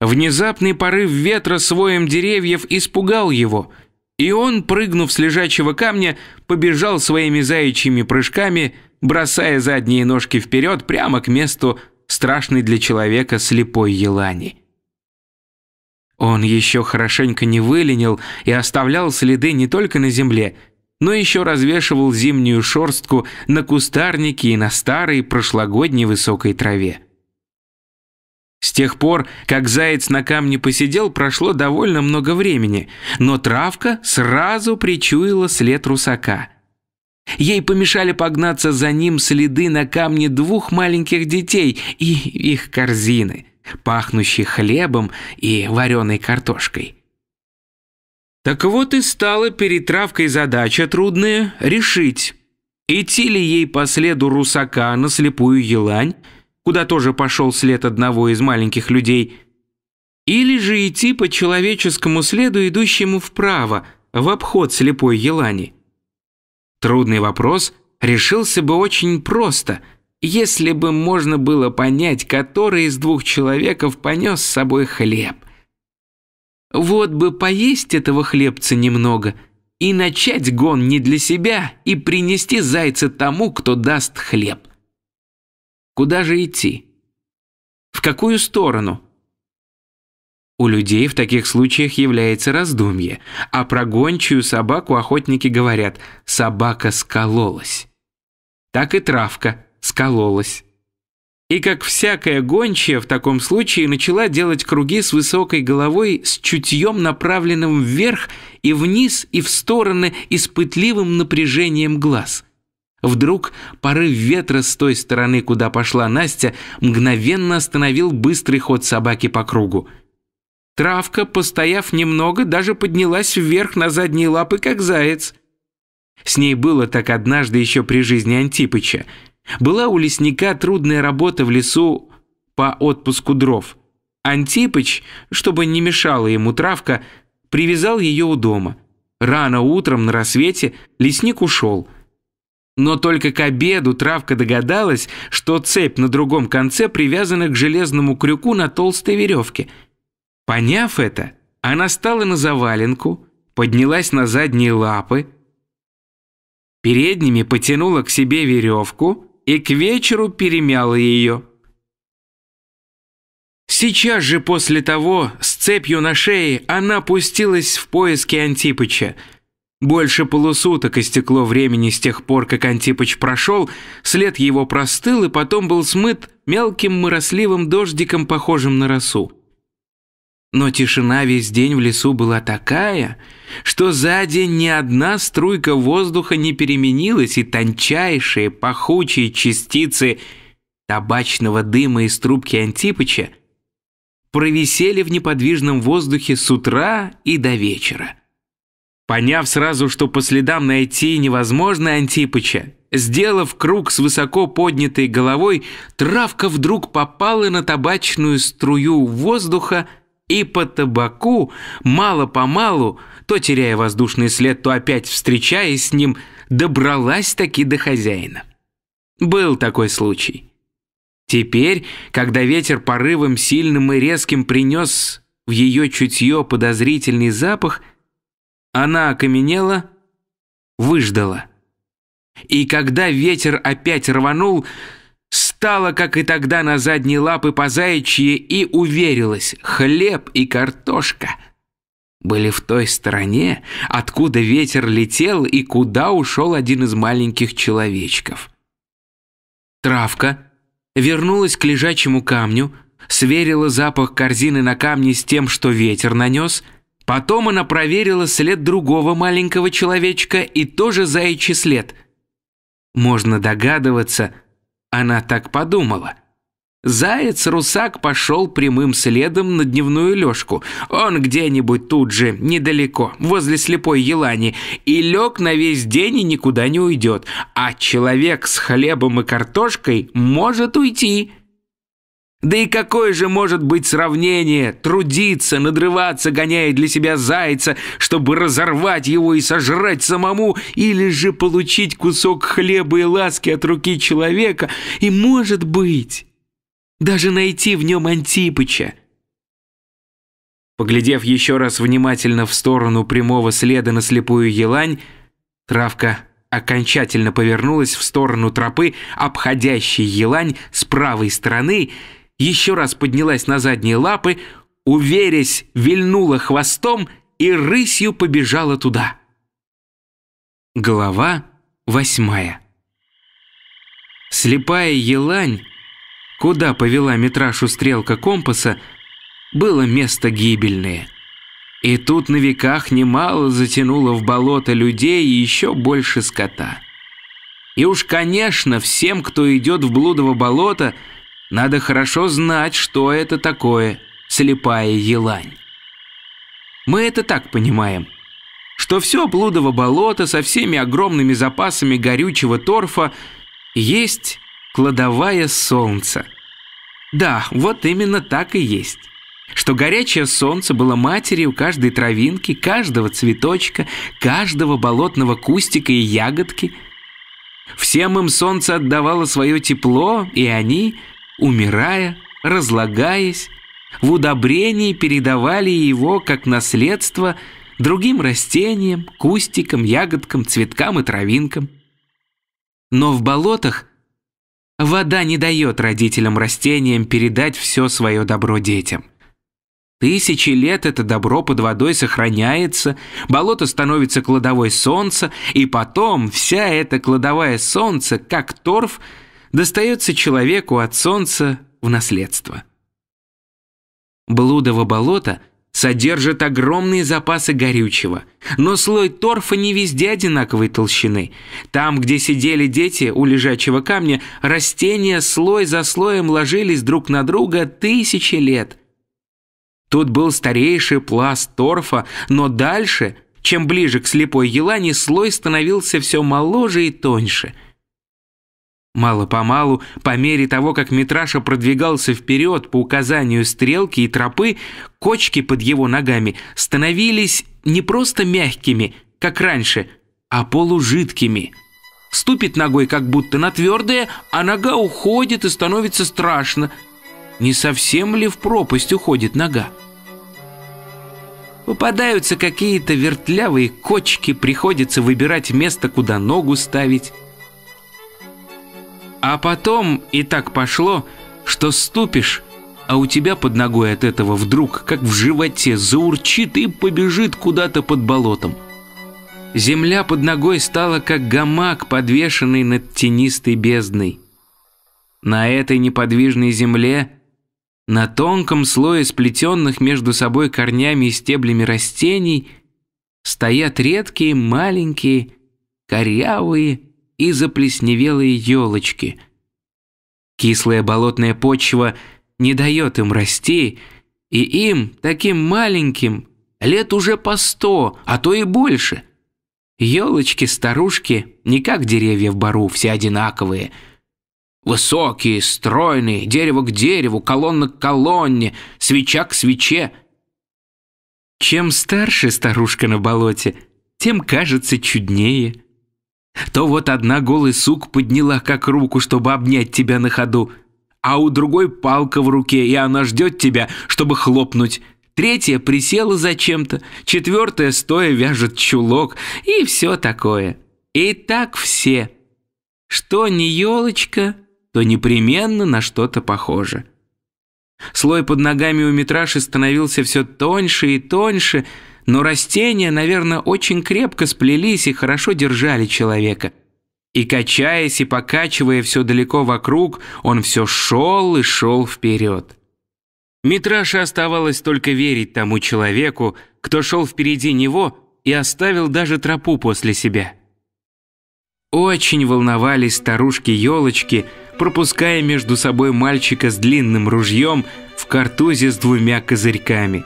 Внезапный порыв ветра своем деревьев испугал его, и он, прыгнув с лежачего камня, побежал своими заячьими прыжками, бросая задние ножки вперед прямо к месту страшной для человека слепой елани. Он еще хорошенько не выленил и оставлял следы не только на земле, но еще развешивал зимнюю шорстку на кустарнике и на старой прошлогодней высокой траве. С тех пор, как заяц на камне посидел, прошло довольно много времени, но травка сразу причуяла след русака. Ей помешали погнаться за ним следы на камне двух маленьких детей и их корзины пахнущий хлебом и вареной картошкой. Так вот и стала перед травкой задача трудная решить, идти ли ей по следу русака на слепую елань, куда тоже пошел след одного из маленьких людей, или же идти по человеческому следу, идущему вправо, в обход слепой елани. Трудный вопрос решился бы очень просто – если бы можно было понять, который из двух человеков понес с собой хлеб. Вот бы поесть этого хлебца немного и начать гон не для себя и принести зайца тому, кто даст хлеб. Куда же идти? В какую сторону? У людей в таких случаях является раздумье, а про гончую собаку охотники говорят «собака скололась». Так и травка – скололась. И как всякая гончая в таком случае начала делать круги с высокой головой, с чутьем направленным вверх и вниз и в стороны испытливым напряжением глаз. Вдруг порыв ветра с той стороны, куда пошла Настя, мгновенно остановил быстрый ход собаки по кругу. Травка, постояв немного, даже поднялась вверх на задние лапы, как заяц. С ней было так однажды еще при жизни Антипыча – была у лесника трудная работа в лесу по отпуску дров. Антипыч, чтобы не мешала ему травка, привязал ее у дома. Рано утром на рассвете лесник ушел. Но только к обеду травка догадалась, что цепь на другом конце привязана к железному крюку на толстой веревке. Поняв это, она стала на заваленку, поднялась на задние лапы, передними потянула к себе веревку, и к вечеру перемял ее. Сейчас же после того, с цепью на шее, она пустилась в поиски Антипыча. Больше полусуток истекло времени с тех пор, как Антипыч прошел, след его простыл и потом был смыт мелким моросливым дождиком, похожим на росу. Но тишина весь день в лесу была такая, что за день ни одна струйка воздуха не переменилась, и тончайшие пахучие частицы табачного дыма из трубки Антипыча провисели в неподвижном воздухе с утра и до вечера. Поняв сразу, что по следам найти невозможно Антипыча, сделав круг с высоко поднятой головой, травка вдруг попала на табачную струю воздуха – и по табаку, мало-помалу, то теряя воздушный след, то опять встречаясь с ним, добралась таки до хозяина. Был такой случай. Теперь, когда ветер порывом сильным и резким принес в ее чутье подозрительный запах, она окаменела, выждала. И когда ветер опять рванул, встала, как и тогда, на задние лапы по заячьи и уверилась, хлеб и картошка были в той стороне, откуда ветер летел и куда ушел один из маленьких человечков. Травка вернулась к лежачему камню, сверила запах корзины на камне с тем, что ветер нанес. Потом она проверила след другого маленького человечка и тоже заячий след. Можно догадываться, она так подумала. Заяц-русак пошел прямым следом на дневную лёжку. Он где-нибудь тут же, недалеко, возле слепой елани, и лег на весь день и никуда не уйдет. А человек с хлебом и картошкой может уйти. Да и какое же может быть сравнение трудиться, надрываться, гоняя для себя зайца, чтобы разорвать его и сожрать самому, или же получить кусок хлеба и ласки от руки человека, и, может быть, даже найти в нем Антипыча. Поглядев еще раз внимательно в сторону прямого следа на слепую елань, травка окончательно повернулась в сторону тропы, обходящей елань с правой стороны, еще раз поднялась на задние лапы, уверясь, вильнула хвостом и рысью побежала туда. Глава восьмая Слепая елань, куда повела метрашу стрелка компаса, было место гибельное. И тут на веках немало затянуло в болото людей и еще больше скота. И уж, конечно, всем, кто идет в блудово болото, надо хорошо знать, что это такое слепая елань. Мы это так понимаем, что все Блудово болото со всеми огромными запасами горючего торфа есть кладовая солнца. Да, вот именно так и есть. Что горячее солнце было матерью каждой травинки, каждого цветочка, каждого болотного кустика и ягодки. Всем им солнце отдавало свое тепло, и они – умирая, разлагаясь, в удобрении передавали его как наследство другим растениям, кустикам, ягодкам, цветкам и травинкам. Но в болотах вода не даёт родителям-растениям передать всё своё добро детям. Тысячи лет это добро под водой сохраняется, болото становится кладовой солнца, и потом вся эта кладовая солнца, как торф, достается человеку от солнца в наследство. Блудово болото содержит огромные запасы горючего, но слой торфа не везде одинаковой толщины. Там, где сидели дети у лежачего камня, растения слой за слоем ложились друг на друга тысячи лет. Тут был старейший пласт торфа, но дальше, чем ближе к слепой елане, слой становился все моложе и тоньше – Мало-помалу, по мере того, как Митраша продвигался вперед по указанию стрелки и тропы, кочки под его ногами становились не просто мягкими, как раньше, а полужидкими. Ступит ногой как будто на твердое, а нога уходит и становится страшно. Не совсем ли в пропасть уходит нога? Попадаются какие-то вертлявые кочки, приходится выбирать место, куда ногу ставить. А потом и так пошло, что ступишь, а у тебя под ногой от этого вдруг, как в животе, заурчит и побежит куда-то под болотом. Земля под ногой стала как гамак, подвешенный над тенистой бездной. На этой неподвижной земле, на тонком слое сплетенных между собой корнями и стеблями растений, стоят редкие, маленькие, корявые, и заплесневелые елочки. Кислая болотная почва не дает им расти, и им, таким маленьким, лет уже по сто, а то и больше. Елочки-старушки не как деревья в бару, все одинаковые. Высокие, стройные, дерево к дереву, колонна к колонне, свеча к свече. Чем старше старушка на болоте, тем кажется чуднее. То вот одна голый сук подняла как руку, чтобы обнять тебя на ходу, а у другой палка в руке, и она ждет тебя, чтобы хлопнуть. Третья присела зачем-то, четвертая стоя вяжет чулок и все такое. И так все. Что не елочка, то непременно на что-то похоже. Слой под ногами у Митраши становился все тоньше и тоньше, но растения, наверное, очень крепко сплелись и хорошо держали человека. И качаясь и покачивая все далеко вокруг, он все шел и шел вперед. Митраше оставалось только верить тому человеку, кто шел впереди него и оставил даже тропу после себя. Очень волновались старушки-елочки, пропуская между собой мальчика с длинным ружьем в картузе с двумя козырьками.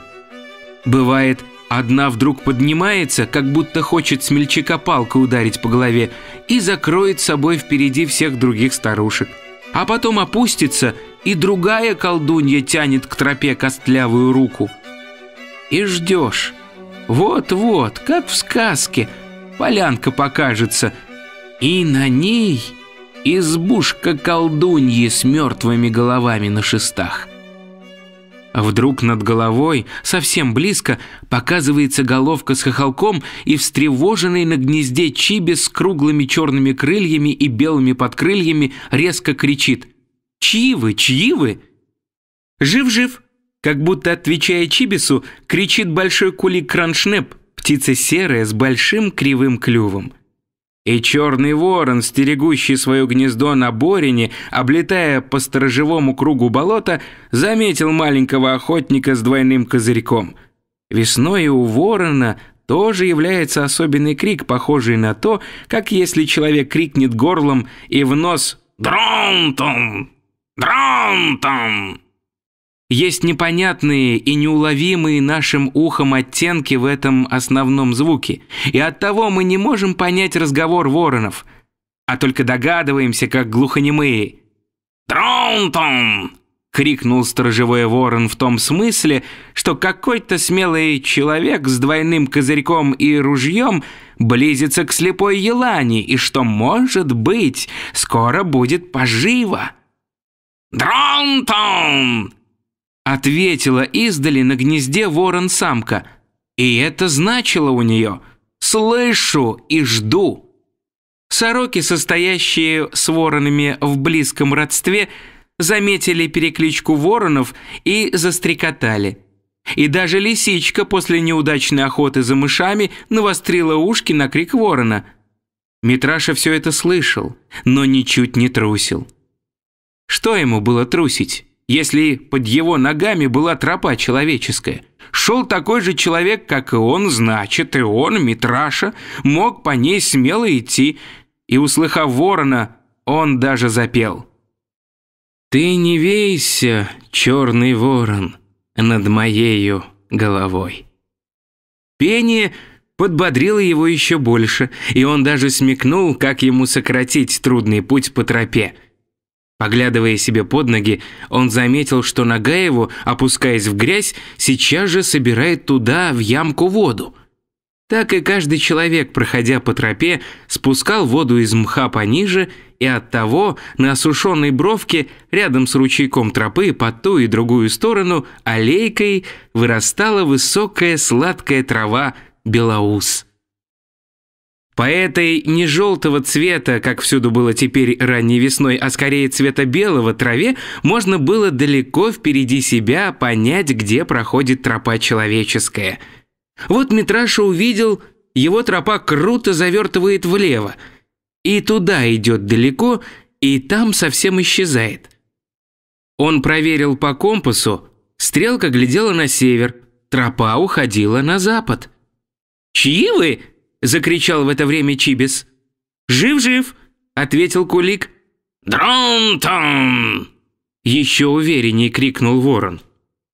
Бывает, Одна вдруг поднимается, как будто хочет смельчака палкой ударить по голове, и закроет собой впереди всех других старушек. А потом опустится, и другая колдунья тянет к тропе костлявую руку. И ждешь. Вот-вот, как в сказке, полянка покажется, и на ней избушка колдуньи с мертвыми головами на шестах. Вдруг над головой, совсем близко, показывается головка с хохолком и встревоженный на гнезде чиби с круглыми черными крыльями и белыми подкрыльями резко кричит «Чьи вы? Чьи вы?» «Жив-жив!» Как будто отвечая Чибису, кричит большой кулик Краншнеп, птица серая с большим кривым клювом. И черный ворон, стерегущий свое гнездо на Борине, облетая по сторожевому кругу болота, заметил маленького охотника с двойным козырьком. Весной у ворона тоже является особенный крик, похожий на то, как если человек крикнет горлом и в нос «Дронтом! Дронтом!» Есть непонятные и неуловимые нашим ухом оттенки в этом основном звуке, и оттого мы не можем понять разговор воронов, а только догадываемся, как глухонемые. «Траунтон!» — крикнул сторожевой ворон в том смысле, что какой-то смелый человек с двойным козырьком и ружьем близится к слепой елане, и что, может быть, скоро будет поживо. «Дронтон!» Ответила издали на гнезде ворон-самка. И это значило у нее «слышу и жду». Сороки, состоящие с воронами в близком родстве, заметили перекличку воронов и застрекотали. И даже лисичка после неудачной охоты за мышами навострила ушки на крик ворона. Митраша все это слышал, но ничуть не трусил. Что ему было трусить? Если под его ногами была тропа человеческая, шел такой же человек, как и он, значит, и он, Митраша, мог по ней смело идти, и, услыхав ворона, он даже запел. «Ты не вейся, черный ворон, над моейю головой». Пение подбодрило его еще больше, и он даже смекнул, как ему сократить трудный путь по тропе – Поглядывая себе под ноги, он заметил, что нога его, опускаясь в грязь, сейчас же собирает туда, в ямку, воду. Так и каждый человек, проходя по тропе, спускал воду из мха пониже, и оттого на осушенной бровке, рядом с ручейком тропы по ту и другую сторону, аллейкой вырастала высокая сладкая трава белоус. По этой не желтого цвета, как всюду было теперь ранней весной, а скорее цвета белого траве, можно было далеко впереди себя понять, где проходит тропа человеческая. Вот Митраша увидел, его тропа круто завертывает влево. И туда идет далеко, и там совсем исчезает. Он проверил по компасу, стрелка глядела на север, тропа уходила на запад. «Чьи вы?» – закричал в это время Чибис. «Жив-жив!» – ответил Кулик. «Дрон-тон!» – еще увереннее крикнул ворон.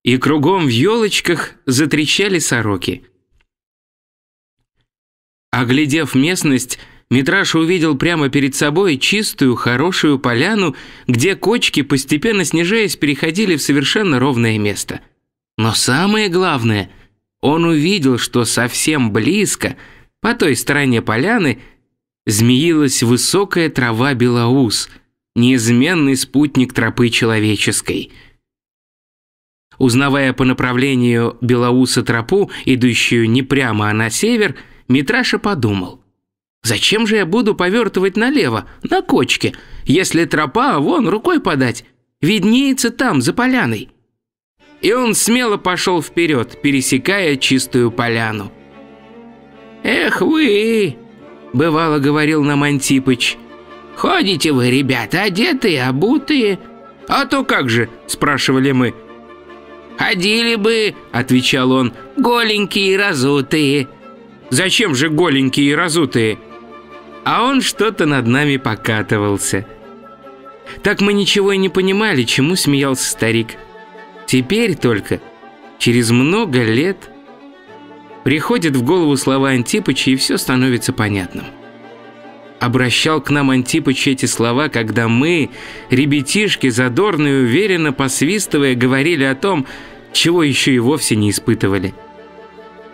И кругом в елочках затрещали сороки. Оглядев местность, Митраша увидел прямо перед собой чистую, хорошую поляну, где кочки, постепенно снижаясь, переходили в совершенно ровное место. Но самое главное, он увидел, что совсем близко – по той стороне поляны змеилась высокая трава белоус, неизменный спутник тропы человеческой. Узнавая по направлению белоуса тропу, идущую не прямо, а на север, Митраша подумал. «Зачем же я буду повертывать налево, на кочке, если тропа вон рукой подать, виднеется там, за поляной?» И он смело пошел вперед, пересекая чистую поляну. «Эх вы!» — бывало говорил нам Антипыч. «Ходите вы, ребята, одетые, обутые». «А то как же?» — спрашивали мы. «Ходили бы», — отвечал он, — «голенькие и разутые». «Зачем же голенькие и разутые?» А он что-то над нами покатывался. Так мы ничего и не понимали, чему смеялся старик. Теперь только, через много лет, — Приходит в голову слова Антипыча, и все становится понятным. Обращал к нам Антипыч эти слова, когда мы, ребятишки, задорно и уверенно посвистывая, говорили о том, чего еще и вовсе не испытывали.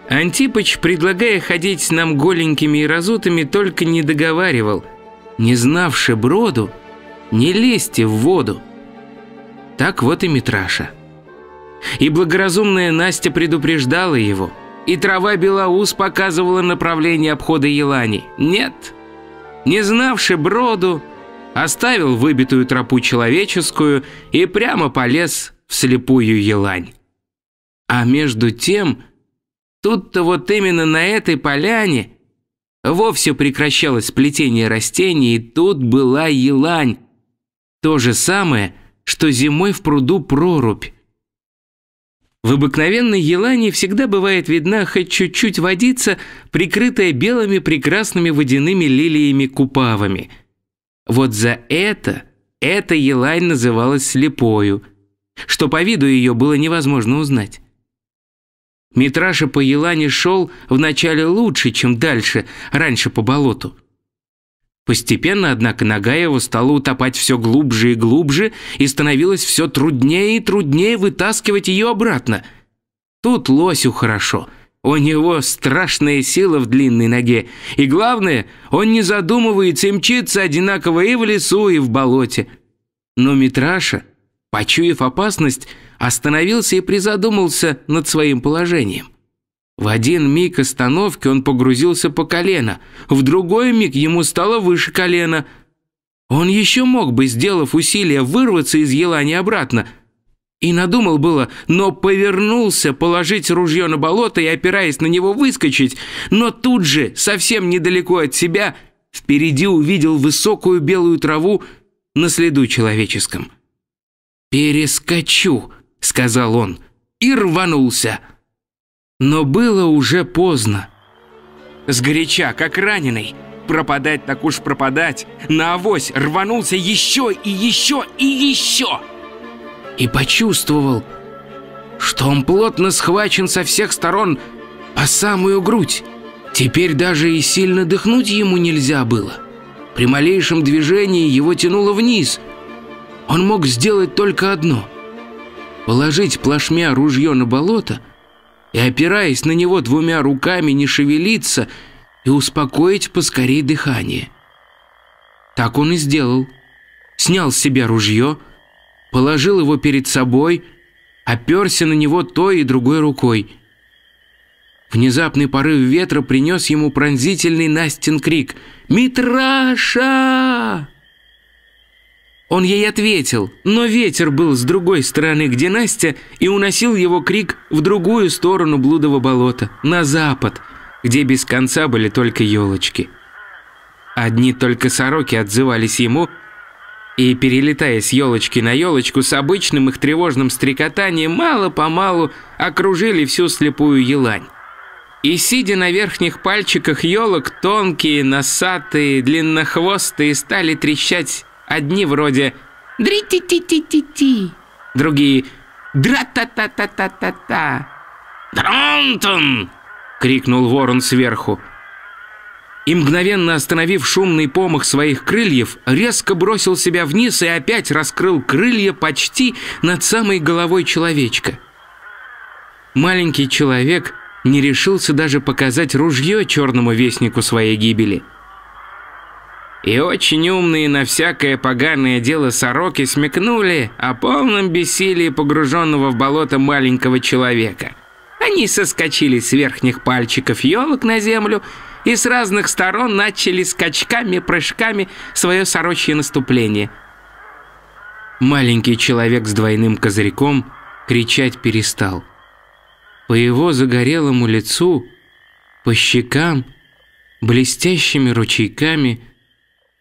Антипыч, предлагая ходить с нам голенькими и разутыми, только не договаривал. Не знавши броду, не лезьте в воду. Так вот и Митраша. И благоразумная Настя предупреждала его – и трава Белоус показывала направление обхода елани. Нет. Не знавши броду, оставил выбитую тропу человеческую и прямо полез в слепую елань. А между тем, тут-то вот именно на этой поляне вовсе прекращалось плетение растений, и тут была елань. То же самое, что зимой в пруду прорубь. В обыкновенной елане всегда бывает видна хоть чуть-чуть водица, прикрытая белыми прекрасными водяными лилиями-купавами. Вот за это эта елань называлась слепою, что по виду ее было невозможно узнать. Митраша по елане шел вначале лучше, чем дальше, раньше по болоту. Постепенно, однако, нога его стала утопать все глубже и глубже, и становилось все труднее и труднее вытаскивать ее обратно. Тут лосю хорошо. У него страшная сила в длинной ноге. И главное, он не задумывается и мчится одинаково и в лесу, и в болоте. Но Митраша, почуяв опасность, остановился и призадумался над своим положением. В один миг остановки он погрузился по колено, в другой миг ему стало выше колена. Он еще мог бы, сделав усилие, вырваться из елани обратно. И надумал было, но повернулся положить ружье на болото и, опираясь на него, выскочить, но тут же, совсем недалеко от себя, впереди увидел высокую белую траву на следу человеческом. «Перескочу», — сказал он, — и рванулся. Но было уже поздно. Сгоряча, как раненый, пропадать так уж пропадать, на авось рванулся еще и еще и еще. И почувствовал, что он плотно схвачен со всех сторон по а самую грудь. Теперь даже и сильно дыхнуть ему нельзя было. При малейшем движении его тянуло вниз. Он мог сделать только одно — положить плашмя ружье на болото — и, опираясь на него двумя руками, не шевелиться и успокоить поскорее дыхание. Так он и сделал. Снял с себя ружье, положил его перед собой, оперся на него той и другой рукой. Внезапный порыв ветра принес ему пронзительный Настин крик «Митраша!» Он ей ответил, но ветер был с другой стороны, где Настя, и уносил его крик в другую сторону блудового болота, на запад, где без конца были только елочки. Одни только сороки отзывались ему, и, перелетая с елочки на елочку, с обычным их тревожным стрекотанием мало-помалу окружили всю слепую елань. И сидя на верхних пальчиках елок, тонкие, носатые, длиннохвостые стали трещать Одни вроде «Дри-ти-ти-ти-ти-ти», другие «Дра-та-та-та-та-та-та». «Дронтон!» — крикнул ворон сверху. И мгновенно остановив шумный помах своих крыльев, резко бросил себя вниз и опять раскрыл крылья почти над самой головой человечка. Маленький человек не решился даже показать ружье черному вестнику своей гибели — и очень умные на всякое поганое дело сороки смекнули о полном бессилии погруженного в болото маленького человека. Они соскочили с верхних пальчиков елок на землю и с разных сторон начали скачками, прыжками свое сорочье наступление. Маленький человек с двойным козырьком кричать перестал. По его загорелому лицу, по щекам, блестящими ручейками –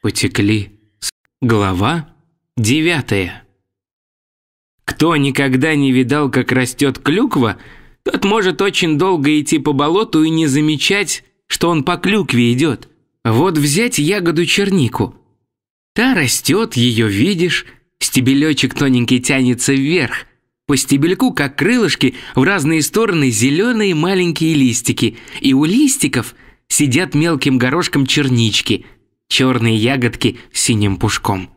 потекли. Глава 9. Кто никогда не видал, как растет клюква, тот может очень долго идти по болоту и не замечать, что он по клюкве идет. Вот взять ягоду чернику. Та растет, ее видишь, стебелечек тоненький тянется вверх. По стебельку, как крылышки, в разные стороны зеленые маленькие листики, и у листиков сидят мелким горошком чернички – черные ягодки с синим пушком.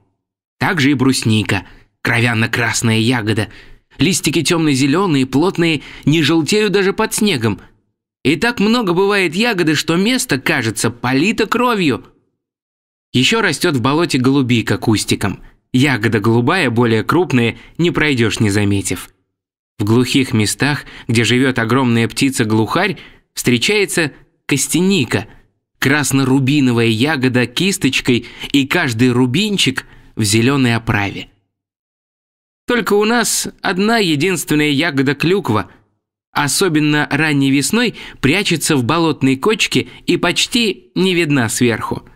Также и брусника, кровяно-красная ягода. Листики темно-зеленые, плотные, не желтеют даже под снегом. И так много бывает ягоды, что место, кажется, полито кровью. Еще растет в болоте голубика кустиком. Ягода голубая, более крупная, не пройдешь, не заметив. В глухих местах, где живет огромная птица-глухарь, встречается костяника – красно-рубиновая ягода кисточкой и каждый рубинчик в зеленой оправе. Только у нас одна единственная ягода клюква, особенно ранней весной, прячется в болотной кочке и почти не видна сверху.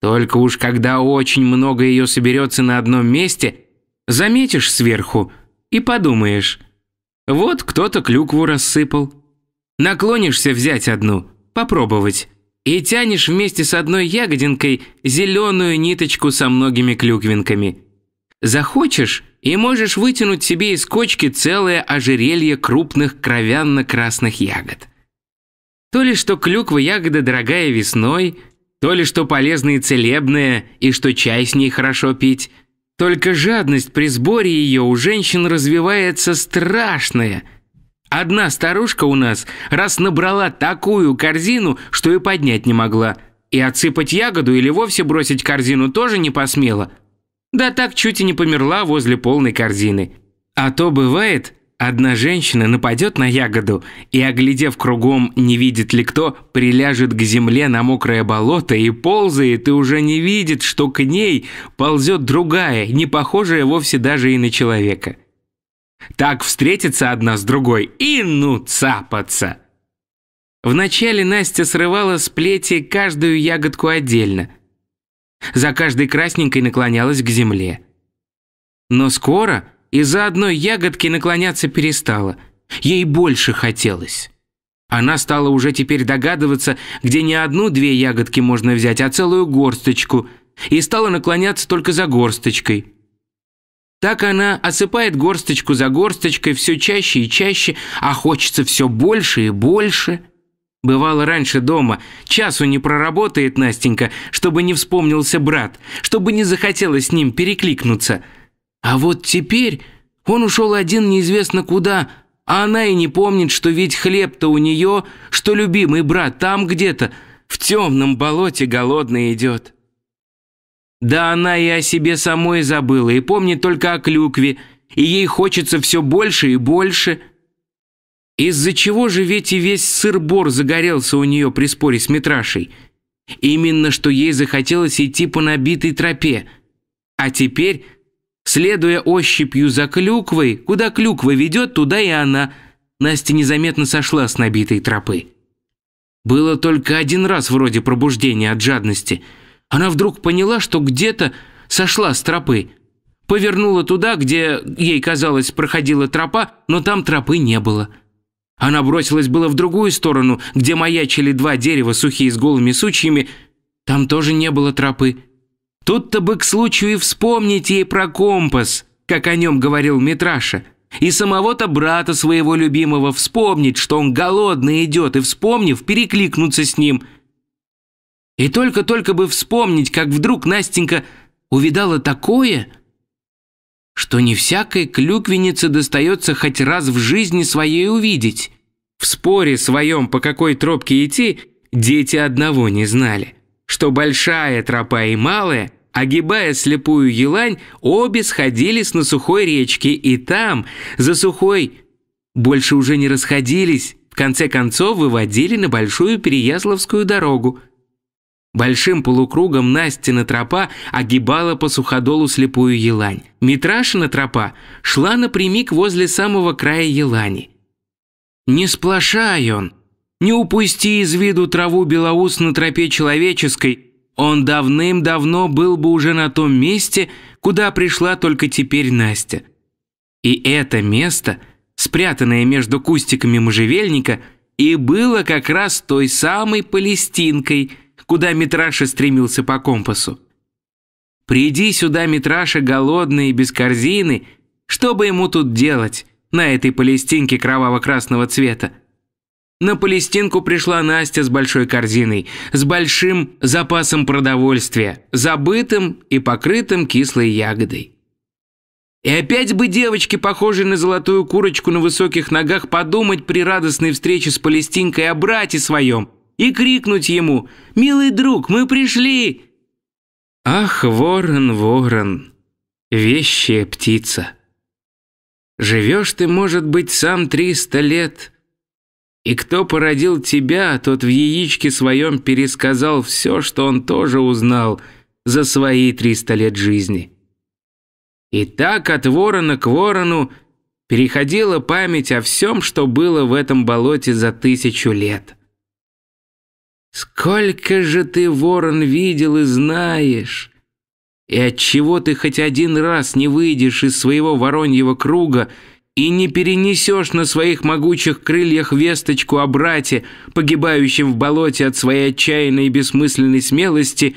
Только уж когда очень много ее соберется на одном месте, заметишь сверху и подумаешь, вот кто-то клюкву рассыпал. Наклонишься взять одну – попробовать. И тянешь вместе с одной ягодинкой зеленую ниточку со многими клюквинками. Захочешь, и можешь вытянуть себе из кочки целое ожерелье крупных кровянно-красных ягод. То ли что клюква ягода дорогая весной, то ли что полезная и целебная, и что чай с ней хорошо пить. Только жадность при сборе ее у женщин развивается страшная – Одна старушка у нас раз набрала такую корзину, что и поднять не могла. И отсыпать ягоду или вовсе бросить корзину тоже не посмела. Да так чуть и не померла возле полной корзины. А то бывает, одна женщина нападет на ягоду и, оглядев кругом, не видит ли кто, приляжет к земле на мокрое болото и ползает, и уже не видит, что к ней ползет другая, не похожая вовсе даже и на человека. Так встретиться одна с другой и ну цапаться. Вначале Настя срывала с плети каждую ягодку отдельно. За каждой красненькой наклонялась к земле. Но скоро из-за одной ягодки наклоняться перестала. Ей больше хотелось. Она стала уже теперь догадываться, где не одну-две ягодки можно взять, а целую горсточку, и стала наклоняться только за горсточкой. Так она осыпает горсточку за горсточкой все чаще и чаще, а хочется все больше и больше. Бывало раньше дома, часу не проработает Настенька, чтобы не вспомнился брат, чтобы не захотелось с ним перекликнуться. А вот теперь он ушел один неизвестно куда, а она и не помнит, что ведь хлеб-то у нее, что любимый брат там где-то, в темном болоте голодный идет. Да она и о себе самой забыла, и помнит только о клюкве, и ей хочется все больше и больше. Из-за чего же ведь и весь сыр-бор загорелся у нее при споре с Митрашей? Именно что ей захотелось идти по набитой тропе. А теперь, следуя ощупью за клюквой, куда клюква ведет, туда и она. Настя незаметно сошла с набитой тропы. Было только один раз вроде пробуждения от жадности – она вдруг поняла, что где-то сошла с тропы. Повернула туда, где, ей казалось, проходила тропа, но там тропы не было. Она бросилась было в другую сторону, где маячили два дерева, сухие с голыми сучьями. Там тоже не было тропы. Тут-то бы к случаю и вспомнить ей про компас, как о нем говорил Митраша. И самого-то брата своего любимого вспомнить, что он голодный идет, и вспомнив, перекликнуться с ним. И только-только бы вспомнить, как вдруг Настенька увидала такое, что не всякой клюквеннице достается хоть раз в жизни своей увидеть. В споре своем, по какой тропке идти, дети одного не знали, что большая тропа и малая, огибая слепую елань, обе сходились на сухой речке, и там, за сухой, больше уже не расходились, в конце концов выводили на Большую Переяславскую дорогу – Большим полукругом Настина тропа огибала по суходолу слепую елань. Митрашина тропа шла напрямик возле самого края елани. «Не сплошай он! Не упусти из виду траву белоус на тропе человеческой! Он давным-давно был бы уже на том месте, куда пришла только теперь Настя. И это место, спрятанное между кустиками можжевельника, и было как раз той самой палестинкой – куда Митраша стремился по компасу. «Приди сюда, Митраша, голодный и без корзины, что бы ему тут делать на этой палестинке кроваво-красного цвета?» На Палестинку пришла Настя с большой корзиной, с большим запасом продовольствия, забытым и покрытым кислой ягодой. И опять бы девочки, похожие на золотую курочку на высоких ногах, подумать при радостной встрече с Палестинкой о брате своем – и крикнуть ему «Милый друг, мы пришли!» Ах, ворон, ворон, вещая птица! Живешь ты, может быть, сам триста лет, и кто породил тебя, тот в яичке своем пересказал все, что он тоже узнал за свои триста лет жизни. И так от ворона к ворону переходила память о всем, что было в этом болоте за тысячу лет. Сколько же ты, ворон, видел и знаешь? И отчего ты хоть один раз не выйдешь из своего вороньего круга и не перенесешь на своих могучих крыльях весточку о брате, погибающем в болоте от своей отчаянной и бессмысленной смелости,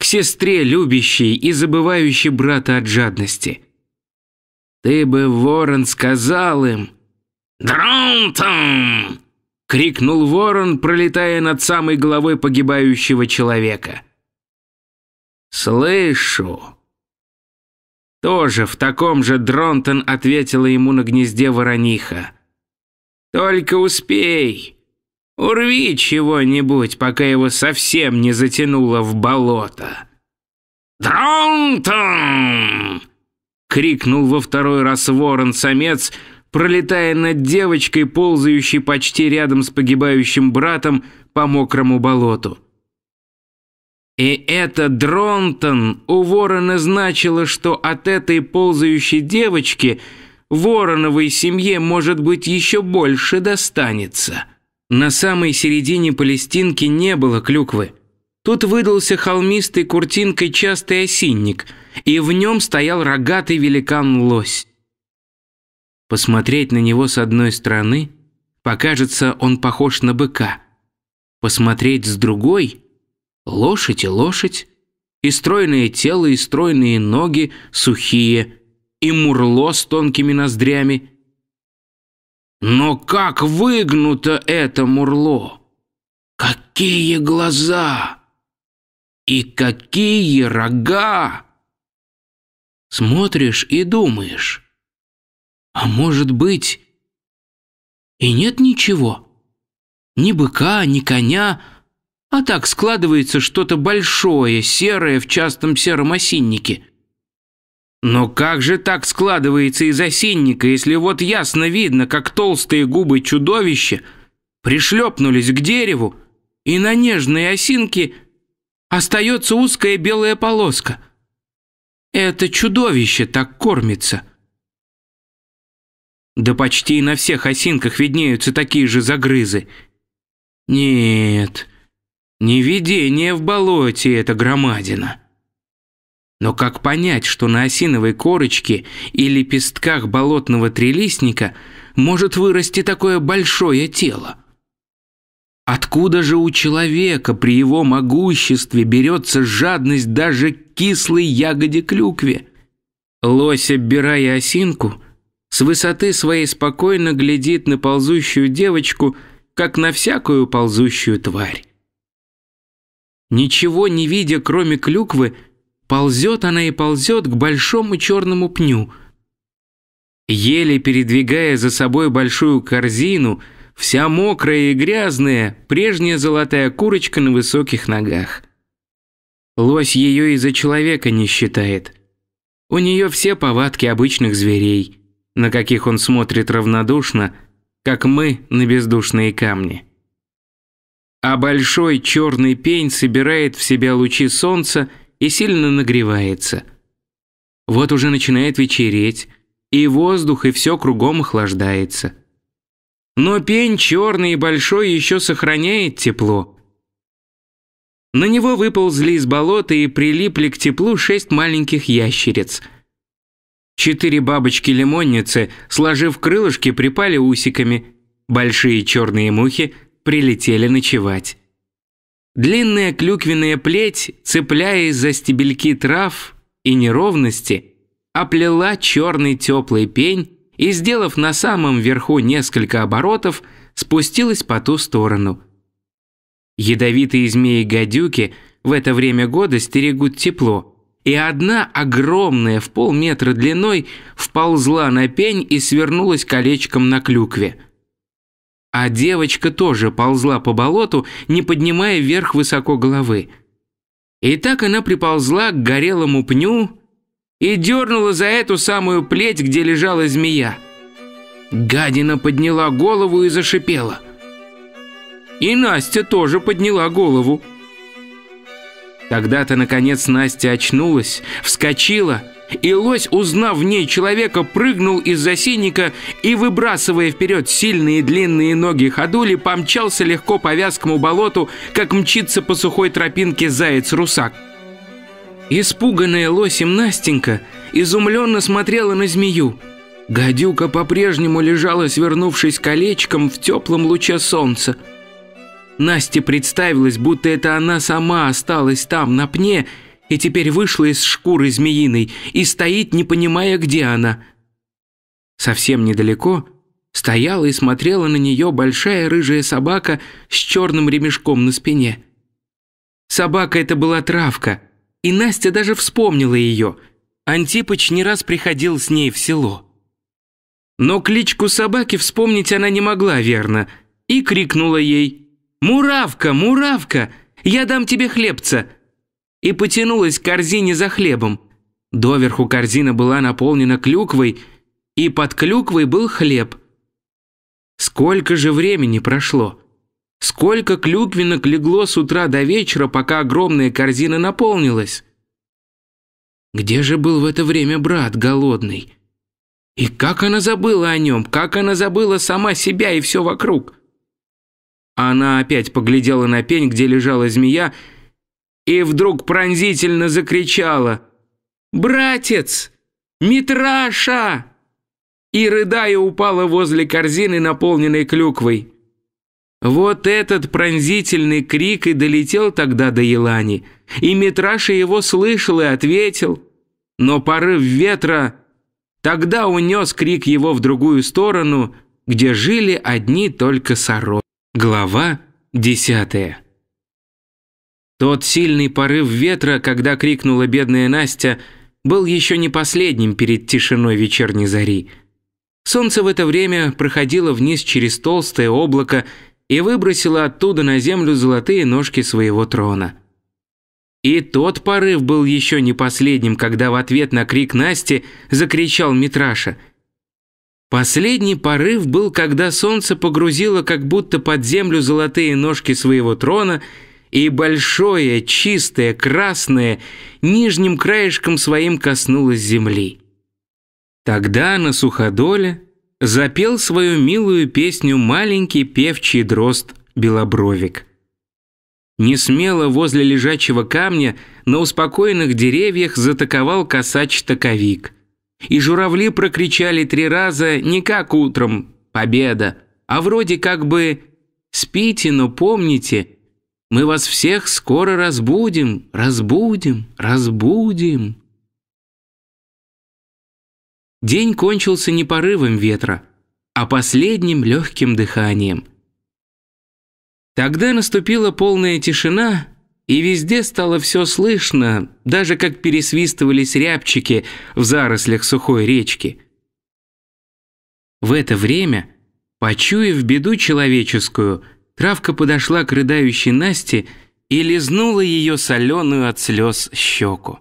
к сестре, любящей и забывающей брата от жадности? Ты бы, ворон, сказал им дронтон! крикнул ворон, пролетая над самой головой погибающего человека. «Слышу!» Тоже в таком же Дронтон ответила ему на гнезде ворониха. «Только успей! Урви чего-нибудь, пока его совсем не затянуло в болото!» «Дронтон!» — крикнул во второй раз ворон-самец, пролетая над девочкой, ползающей почти рядом с погибающим братом по мокрому болоту. И это Дронтон у ворона значило, что от этой ползающей девочки вороновой семье, может быть, еще больше достанется. На самой середине Палестинки не было клюквы. Тут выдался холмистый куртинкой частый осинник, и в нем стоял рогатый великан-лось. Посмотреть на него с одной стороны, покажется, он похож на быка. Посмотреть с другой – лошадь и лошадь, и стройное тело, и стройные ноги, сухие, и мурло с тонкими ноздрями. Но как выгнуто это мурло! Какие глаза! И какие рога! Смотришь и думаешь, а может быть, и нет ничего. Ни быка, ни коня, а так складывается что-то большое, серое в частом сером осиннике. Но как же так складывается из осинника, если вот ясно видно, как толстые губы чудовища пришлепнулись к дереву, и на нежной осинке остается узкая белая полоска. Это чудовище так кормится. Да почти на всех осинках виднеются такие же загрызы. Нет, не видение в болоте это громадина. Но как понять, что на осиновой корочке и лепестках болотного трелистника может вырасти такое большое тело? Откуда же у человека при его могуществе берется жадность даже к кислой ягоде клюкве? Лось, оббирая осинку – с высоты своей спокойно глядит на ползущую девочку, как на всякую ползущую тварь. Ничего не видя, кроме клюквы, ползет она и ползет к большому черному пню. Еле передвигая за собой большую корзину, вся мокрая и грязная, прежняя золотая курочка на высоких ногах. Лось ее и за человека не считает. У нее все повадки обычных зверей – на каких он смотрит равнодушно, как мы на бездушные камни. А большой черный пень собирает в себя лучи солнца и сильно нагревается. Вот уже начинает вечереть, и воздух, и все кругом охлаждается. Но пень черный и большой еще сохраняет тепло. На него выползли из болота и прилипли к теплу шесть маленьких ящериц – Четыре бабочки-лимонницы, сложив крылышки, припали усиками. Большие черные мухи прилетели ночевать. Длинная клюквенная плеть, цепляясь за стебельки трав и неровности, оплела черный теплый пень и, сделав на самом верху несколько оборотов, спустилась по ту сторону. Ядовитые змеи-гадюки в это время года стерегут тепло – и одна огромная в полметра длиной вползла на пень и свернулась колечком на клюкве. А девочка тоже ползла по болоту, не поднимая вверх высоко головы. И так она приползла к горелому пню и дернула за эту самую плеть, где лежала змея. Гадина подняла голову и зашипела. И Настя тоже подняла голову когда то наконец, Настя очнулась, вскочила, и лось, узнав в ней человека, прыгнул из-за синика и, выбрасывая вперед сильные длинные ноги ходули, помчался легко по вязкому болоту, как мчится по сухой тропинке заяц-русак. Испуганная лосем Настенька изумленно смотрела на змею. Гадюка по-прежнему лежала, свернувшись колечком в теплом луче солнца. Насте представилось, будто это она сама осталась там, на пне, и теперь вышла из шкуры змеиной и стоит, не понимая, где она. Совсем недалеко стояла и смотрела на нее большая рыжая собака с черным ремешком на спине. Собака это была травка, и Настя даже вспомнила ее. Антипыч не раз приходил с ней в село. Но кличку собаки вспомнить она не могла верно и крикнула ей «Муравка, муравка, я дам тебе хлебца!» И потянулась к корзине за хлебом. Доверху корзина была наполнена клюквой, и под клюквой был хлеб. Сколько же времени прошло? Сколько клюквинок легло с утра до вечера, пока огромная корзина наполнилась? Где же был в это время брат голодный? И как она забыла о нем, как она забыла сама себя и все вокруг? Она опять поглядела на пень, где лежала змея, и вдруг пронзительно закричала «Братец! Митраша!» и, рыдая, упала возле корзины, наполненной клюквой. Вот этот пронзительный крик и долетел тогда до Елани, и Митраша его слышал и ответил. Но порыв ветра тогда унес крик его в другую сторону, где жили одни только сороки. Глава 10. Тот сильный порыв ветра, когда крикнула бедная Настя, был еще не последним перед тишиной вечерней зари. Солнце в это время проходило вниз через толстое облако и выбросило оттуда на землю золотые ножки своего трона. И тот порыв был еще не последним, когда в ответ на крик Насти закричал Митраша – Последний порыв был, когда солнце погрузило как будто под землю золотые ножки своего трона, и большое, чистое, красное нижним краешком своим коснулось земли. Тогда на суходоле запел свою милую песню маленький певчий дрозд Белобровик. Не смело возле лежачего камня на успокоенных деревьях затаковал косач-таковик – и журавли прокричали три раза не как утром «Победа!», а вроде как бы «Спите, но помните, мы вас всех скоро разбудим, разбудим, разбудим!» День кончился не порывом ветра, а последним легким дыханием. Тогда наступила полная тишина, и везде стало все слышно, даже как пересвистывались рябчики в зарослях сухой речки. В это время, почуяв беду человеческую, травка подошла к рыдающей Насте и лизнула ее соленую от слез щеку.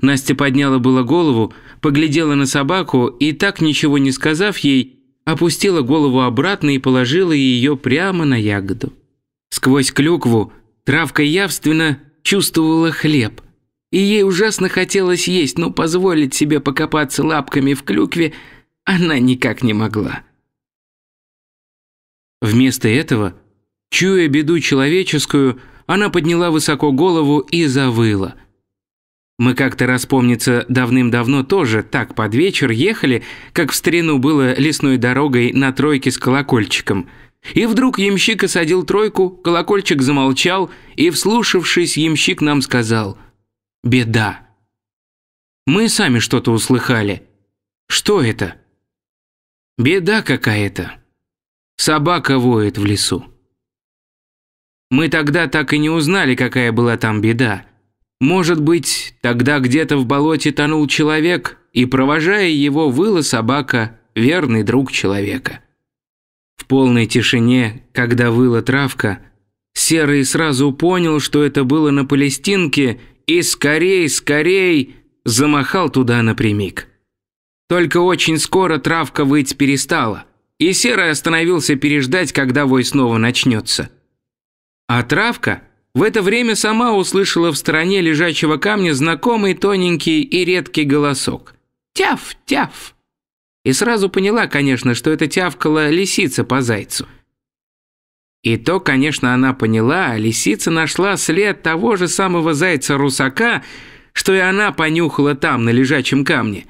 Настя подняла было голову, поглядела на собаку и, так ничего не сказав ей, опустила голову обратно и положила ее прямо на ягоду. Сквозь клюкву – Травка явственно чувствовала хлеб. И ей ужасно хотелось есть, но позволить себе покопаться лапками в клюкве она никак не могла. Вместо этого, чуя беду человеческую, она подняла высоко голову и завыла. Мы как-то, распомнится, давным-давно тоже так под вечер ехали, как в старину было лесной дорогой на тройке с колокольчиком – и вдруг ямщик осадил тройку, колокольчик замолчал, и, вслушавшись, ямщик нам сказал «Беда». Мы сами что-то услыхали. Что это? Беда какая-то. Собака воет в лесу. Мы тогда так и не узнали, какая была там беда. Может быть, тогда где-то в болоте тонул человек, и, провожая его, выла собака, верный друг человека. В полной тишине, когда выла травка, Серый сразу понял, что это было на Палестинке, и скорей, скорей замахал туда напрямик. Только очень скоро травка выть перестала, и Серый остановился переждать, когда вой снова начнется. А травка в это время сама услышала в стороне лежачего камня знакомый тоненький и редкий голосок. «Тяф, тяф!» И сразу поняла, конечно, что это тявкала лисица по зайцу. И то, конечно, она поняла, а лисица нашла след того же самого зайца-русака, что и она понюхала там, на лежачем камне.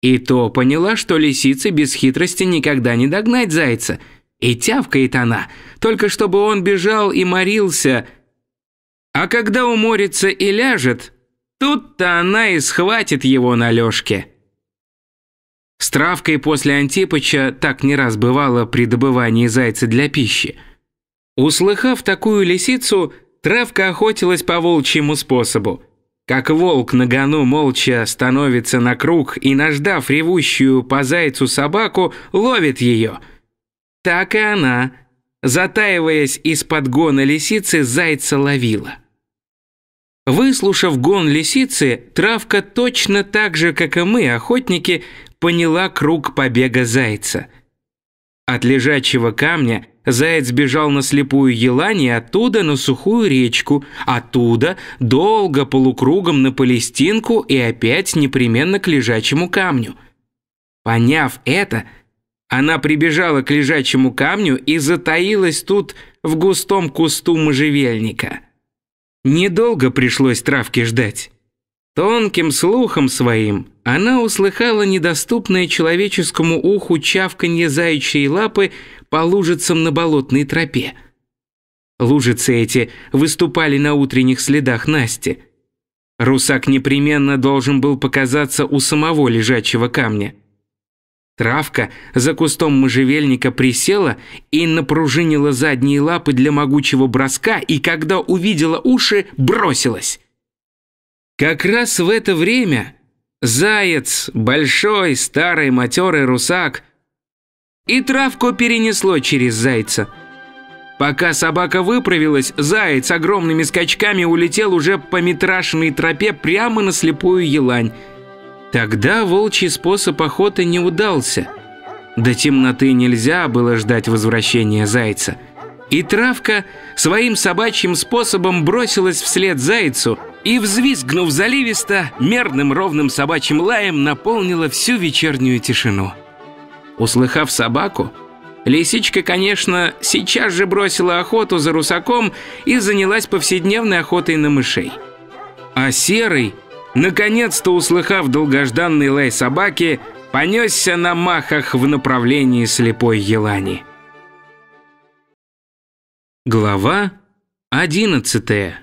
И то поняла, что лисице без хитрости никогда не догнать зайца. И тявкает она, только чтобы он бежал и морился. А когда уморится и ляжет, тут-то она и схватит его на лёжке. С травкой после Антипыча так не раз бывало при добывании зайца для пищи. Услыхав такую лисицу, травка охотилась по волчьему способу. Как волк на гону молча становится на круг и, наждав ревущую по зайцу собаку, ловит ее. Так и она, затаиваясь из-под гона лисицы, зайца ловила. Выслушав гон лисицы, травка точно так же, как и мы, охотники, поняла круг побега зайца. От лежачего камня заяц бежал на слепую елань и оттуда на сухую речку, оттуда долго полукругом на Палестинку и опять непременно к лежачему камню. Поняв это, она прибежала к лежачему камню и затаилась тут в густом кусту можжевельника. Недолго пришлось травке ждать. Тонким слухом своим она услыхала недоступное человеческому уху чавканье заячьей лапы по лужицам на болотной тропе. Лужицы эти выступали на утренних следах Насти. Русак непременно должен был показаться у самого лежачего камня. Травка за кустом можжевельника присела и напружинила задние лапы для могучего броска, и когда увидела уши, бросилась. Как раз в это время заяц, большой, старый, матерый русак, и травку перенесло через зайца. Пока собака выправилась, заяц огромными скачками улетел уже по метрашной тропе прямо на слепую елань. Тогда волчий способ охоты не удался. До темноты нельзя было ждать возвращения зайца. И травка своим собачьим способом бросилась вслед зайцу – и, взвизгнув заливисто, мерным ровным собачьим лаем наполнила всю вечернюю тишину. Услыхав собаку, лисичка, конечно, сейчас же бросила охоту за русаком и занялась повседневной охотой на мышей. А серый, наконец-то услыхав долгожданный лай собаки, понесся на махах в направлении слепой елани. Глава одиннадцатая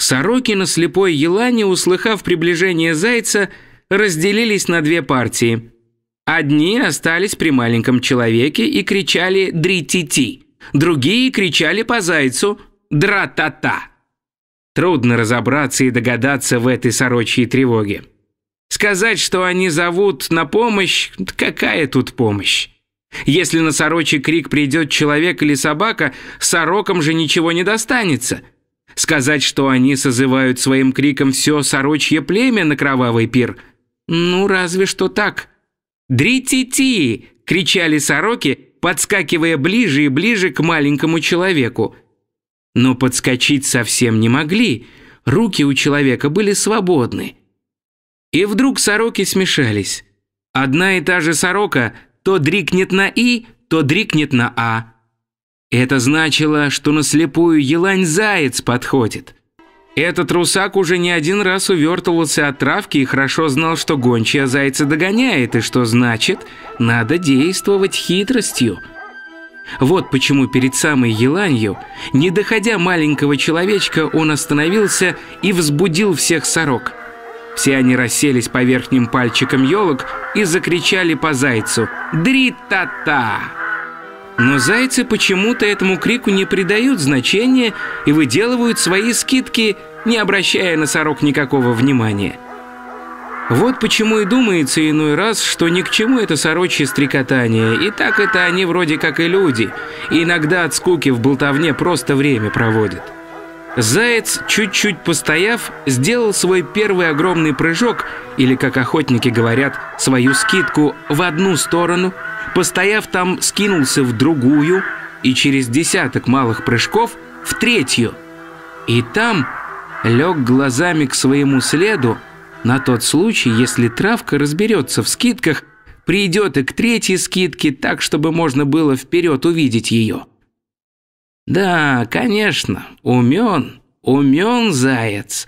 Сороки на слепой елане, услыхав приближение зайца, разделились на две партии. Одни остались при маленьком человеке и кричали «дри-ти-ти», другие кричали по зайцу «дра-та-та». Трудно разобраться и догадаться в этой сорочьей тревоге. Сказать, что они зовут на помощь, какая тут помощь? Если на сорочий крик придет человек или собака, сорокам же ничего не достанется – Сказать, что они созывают своим криком все сорочье племя на кровавый пир? Ну, разве что так. Дри-ти-ти! кричали сороки, подскакивая ближе и ближе к маленькому человеку. Но подскочить совсем не могли, руки у человека были свободны. И вдруг сороки смешались. Одна и та же сорока то дрикнет на «и», то дрикнет на «а», это значило, что на слепую елань заяц подходит. Этот русак уже не один раз увертывался от травки и хорошо знал, что гончая зайца догоняет, и что значит, надо действовать хитростью. Вот почему перед самой еланью, не доходя маленького человечка, он остановился и взбудил всех сорок. Все они расселись по верхним пальчикам елок и закричали по зайцу «Дри-та-та!» -та!», -та но зайцы почему-то этому крику не придают значения и выделывают свои скидки, не обращая на сорок никакого внимания. Вот почему и думается иной раз, что ни к чему это сорочье стрекотание, и так это они вроде как и люди, и иногда от скуки в болтовне просто время проводят. Заяц, чуть-чуть постояв, сделал свой первый огромный прыжок, или, как охотники говорят, свою скидку в одну сторону – Постояв там, скинулся в другую и через десяток малых прыжков в третью. И там лег глазами к своему следу на тот случай, если травка разберется в скидках, придет и к третьей скидке так, чтобы можно было вперед увидеть ее. Да, конечно, умен, умен заяц.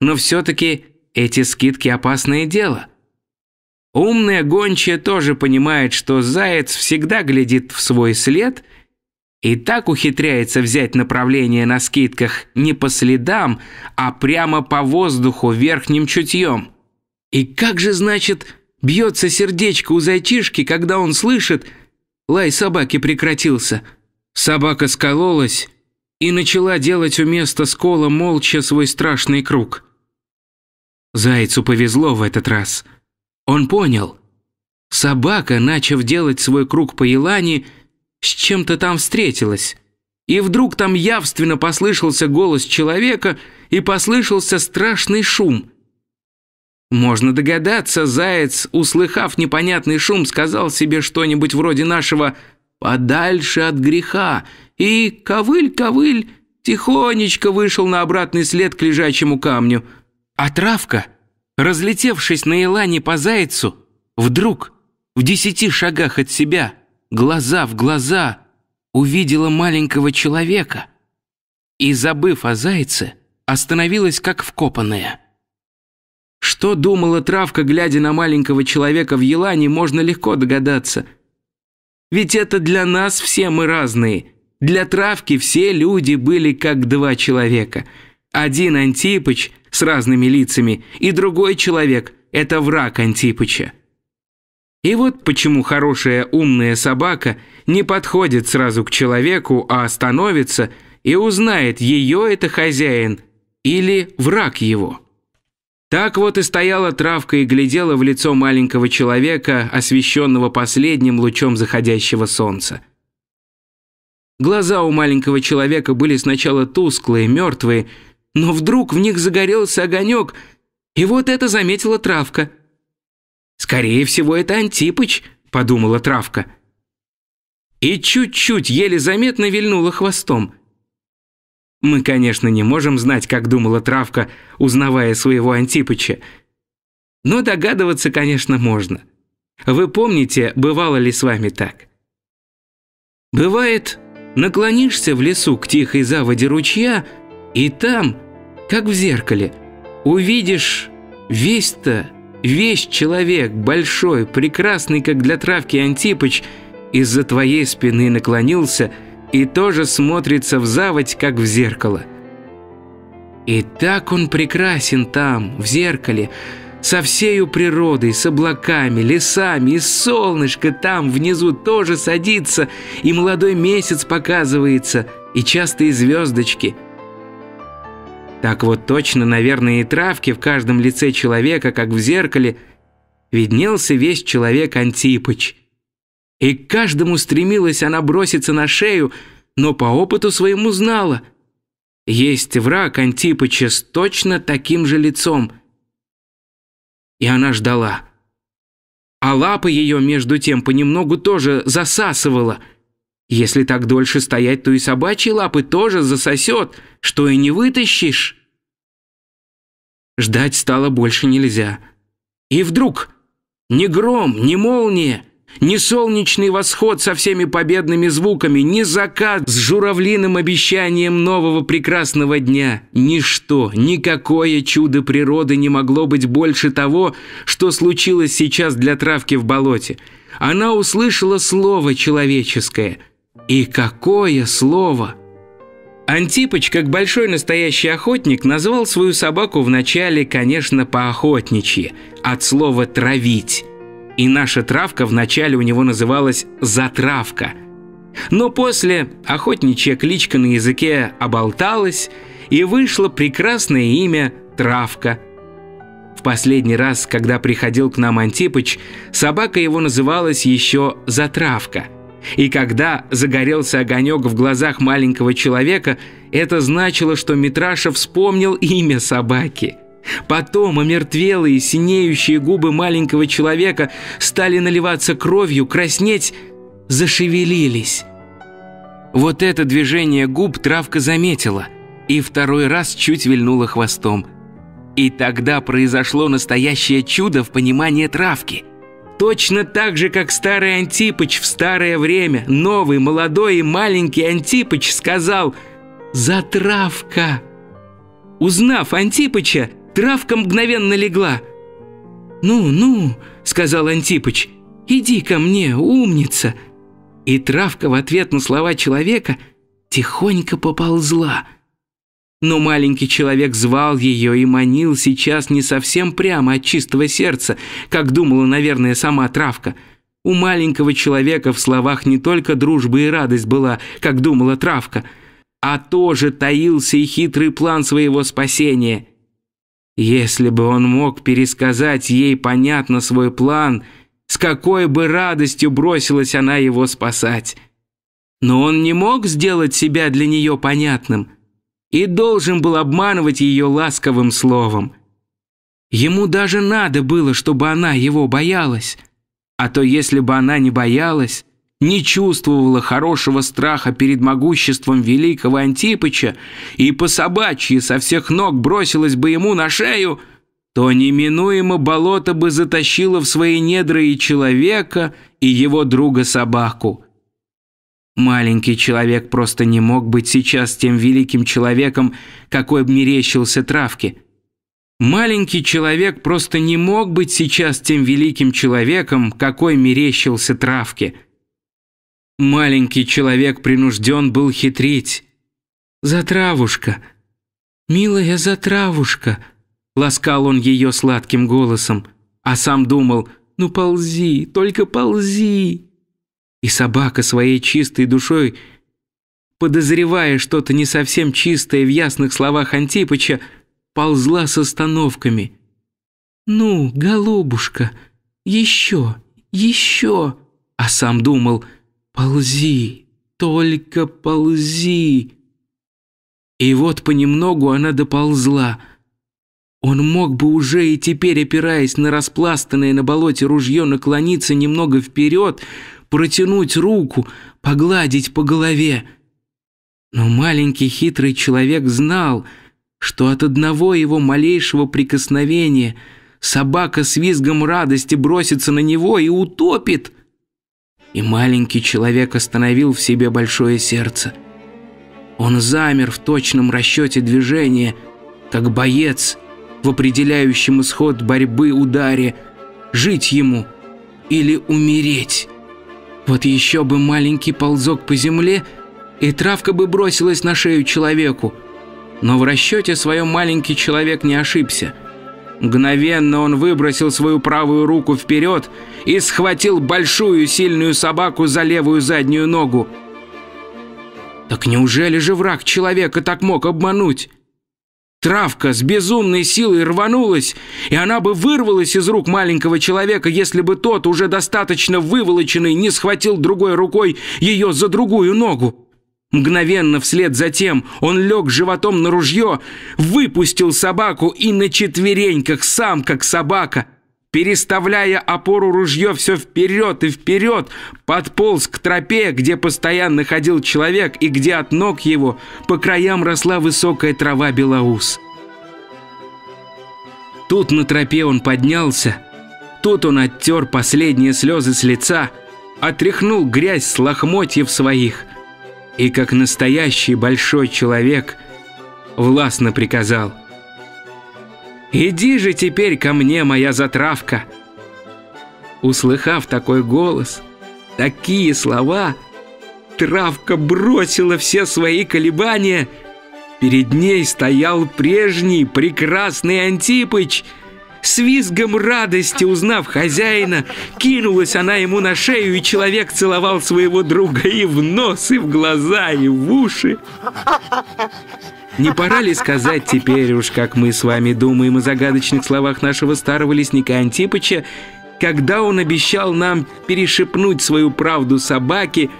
Но все-таки эти скидки опасное дело. Умная гончая тоже понимает, что заяц всегда глядит в свой след и так ухитряется взять направление на скидках не по следам, а прямо по воздуху верхним чутьем. И как же, значит, бьется сердечко у зайчишки, когда он слышит «Лай собаки прекратился». Собака скололась и начала делать у места скола молча свой страшный круг. Зайцу повезло в этот раз – он понял. Собака, начав делать свой круг по елане, с чем-то там встретилась. И вдруг там явственно послышался голос человека и послышался страшный шум. Можно догадаться, заяц, услыхав непонятный шум, сказал себе что-нибудь вроде нашего «подальше от греха» и «ковыль-ковыль» тихонечко вышел на обратный след к лежачему камню. А травка – разлетевшись на Илане по зайцу, вдруг, в десяти шагах от себя, глаза в глаза, увидела маленького человека и, забыв о зайце, остановилась как вкопанная. Что думала травка, глядя на маленького человека в елане, можно легко догадаться. Ведь это для нас все мы разные. Для травки все люди были как два человека. Один Антипыч – с разными лицами, и другой человек – это враг Антипыча. И вот почему хорошая умная собака не подходит сразу к человеку, а остановится и узнает, ее это хозяин или враг его. Так вот и стояла травка и глядела в лицо маленького человека, освещенного последним лучом заходящего солнца. Глаза у маленького человека были сначала тусклые, мертвые, но вдруг в них загорелся огонек, и вот это заметила травка. «Скорее всего, это Антипыч», — подумала травка. И чуть-чуть еле заметно вильнула хвостом. Мы, конечно, не можем знать, как думала травка, узнавая своего Антипыча. Но догадываться, конечно, можно. Вы помните, бывало ли с вами так? Бывает, наклонишься в лесу к тихой заводе ручья — и там, как в зеркале, увидишь весь-то, весь человек, большой, прекрасный, как для травки Антипыч, из-за твоей спины наклонился и тоже смотрится в заводь, как в зеркало. И так он прекрасен там, в зеркале, со всею природой, с облаками, лесами, и солнышко там внизу тоже садится, и молодой месяц показывается, и частые звездочки – так вот точно, наверное, и травки в каждом лице человека, как в зеркале, виднелся весь человек Антипыч. И к каждому стремилась она броситься на шею, но по опыту своему знала. Есть враг Антипыча с точно таким же лицом. И она ждала. А лапы ее, между тем, понемногу тоже засасывала – если так дольше стоять, то и собачьи лапы тоже засосет, что и не вытащишь. Ждать стало больше нельзя. И вдруг ни гром, ни молния, ни солнечный восход со всеми победными звуками, ни закат с журавлиным обещанием нового прекрасного дня. Ничто, никакое чудо природы не могло быть больше того, что случилось сейчас для травки в болоте. Она услышала слово человеческое – и какое слово! Антипыч, как большой настоящий охотник, назвал свою собаку вначале, конечно, по охотничьи, от слова «травить». И наша травка вначале у него называлась «затравка». Но после охотничья кличка на языке оболталась, и вышло прекрасное имя «травка». В последний раз, когда приходил к нам Антипыч, собака его называлась еще «затравка». – и когда загорелся огонек в глазах маленького человека, это значило, что Митраша вспомнил имя собаки. Потом омертвелые, синеющие губы маленького человека стали наливаться кровью, краснеть, зашевелились. Вот это движение губ травка заметила и второй раз чуть вильнула хвостом. И тогда произошло настоящее чудо в понимании травки – Точно так же, как старый Антипыч в старое время, новый, молодой и маленький Антипыч сказал «Затравка!». Узнав Антипыча, травка мгновенно легла. «Ну, ну», — сказал Антипыч, — «иди ко мне, умница». И травка в ответ на слова человека тихонько поползла — но маленький человек звал ее и манил сейчас не совсем прямо от чистого сердца, как думала, наверное, сама травка. У маленького человека в словах не только дружба и радость была, как думала травка, а тоже таился и хитрый план своего спасения. Если бы он мог пересказать ей понятно свой план, с какой бы радостью бросилась она его спасать. Но он не мог сделать себя для нее понятным – и должен был обманывать ее ласковым словом. Ему даже надо было, чтобы она его боялась. А то если бы она не боялась, не чувствовала хорошего страха перед могуществом великого Антипыча и по собачьи со всех ног бросилась бы ему на шею, то неминуемо болото бы затащило в свои недра и человека, и его друга собаку. Маленький человек просто не мог быть сейчас тем великим человеком, какой мерещился травке. Маленький человек просто не мог быть сейчас тем великим человеком, какой мерещился травке. Маленький человек принужден был хитрить. «Затравушка! Милая затравушка!» Ласкал он ее сладким голосом, а сам думал «Ну ползи, только ползи!» И собака своей чистой душой, подозревая что-то не совсем чистое в ясных словах Антипыча, ползла с остановками. «Ну, голубушка, еще, еще!» А сам думал «Ползи, только ползи!» И вот понемногу она доползла. Он мог бы уже и теперь, опираясь на распластанное на болоте ружье, наклониться немного вперед, протянуть руку, погладить по голове. Но маленький хитрый человек знал, что от одного его малейшего прикосновения собака с визгом радости бросится на него и утопит. И маленький человек остановил в себе большое сердце. Он замер в точном расчете движения, как боец в определяющем исход борьбы ударе, жить ему или умереть. Вот еще бы маленький ползок по земле, и травка бы бросилась на шею человеку. Но в расчете своем маленький человек не ошибся. Мгновенно он выбросил свою правую руку вперед и схватил большую сильную собаку за левую заднюю ногу. Так неужели же враг человека так мог обмануть? Травка с безумной силой рванулась, и она бы вырвалась из рук маленького человека, если бы тот, уже достаточно выволоченный, не схватил другой рукой ее за другую ногу. Мгновенно вслед за тем он лег животом на ружье, выпустил собаку и на четвереньках, сам как собака – переставляя опору ружье все вперед и вперед, подполз к тропе, где постоянно ходил человек и где от ног его по краям росла высокая трава белоус. Тут на тропе он поднялся, тут он оттер последние слезы с лица, отряхнул грязь с лохмотьев своих и, как настоящий большой человек, властно приказал «Иди же теперь ко мне, моя затравка!» Услыхав такой голос, такие слова, травка бросила все свои колебания. Перед ней стоял прежний прекрасный Антипыч. С визгом радости, узнав хозяина, кинулась она ему на шею, и человек целовал своего друга и в нос, и в глаза, и в уши. Не пора ли сказать теперь уж, как мы с вами думаем о загадочных словах нашего старого лесника Антипыча, когда он обещал нам перешепнуть свою правду собаке,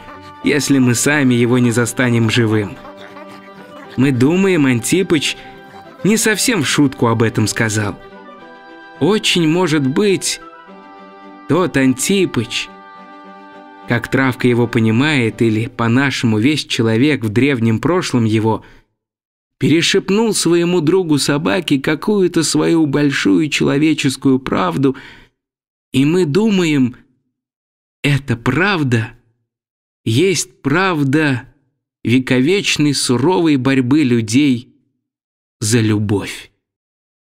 если мы сами его не застанем живым? Мы думаем, Антипыч не совсем в шутку об этом сказал. Очень может быть, тот Антипыч, как травка его понимает, или по-нашему весь человек в древнем прошлом его – перешепнул своему другу собаке какую-то свою большую человеческую правду, и мы думаем, это правда есть правда вековечной суровой борьбы людей за любовь.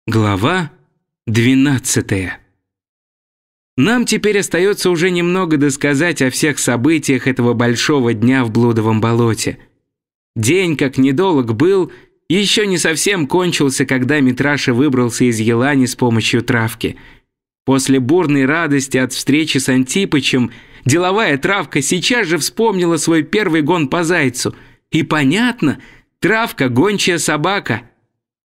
Глава 12. Нам теперь остается уже немного досказать о всех событиях этого большого дня в Блудовом болоте. День, как недолг был – еще не совсем кончился, когда Митраша выбрался из елани с помощью травки. После бурной радости от встречи с Антипычем деловая травка сейчас же вспомнила свой первый гон по зайцу. И понятно, травка – гончая собака.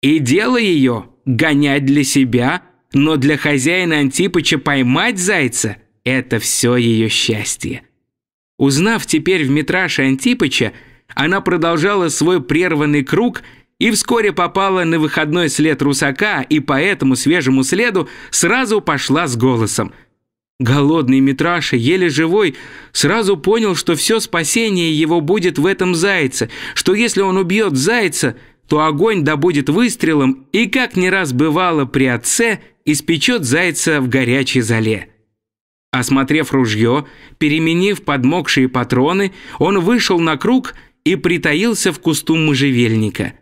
И дело ее – гонять для себя, но для хозяина Антипыча поймать зайца – это все ее счастье. Узнав теперь в Митраше Антипыча, она продолжала свой прерванный круг и вскоре попала на выходной след русака, и по этому свежему следу сразу пошла с голосом. Голодный Митраша, еле живой, сразу понял, что все спасение его будет в этом зайце, что если он убьет зайца, то огонь добудет выстрелом и, как не раз бывало при отце, испечет зайца в горячей зале. Осмотрев ружье, переменив подмокшие патроны, он вышел на круг и притаился в кусту можжевельника –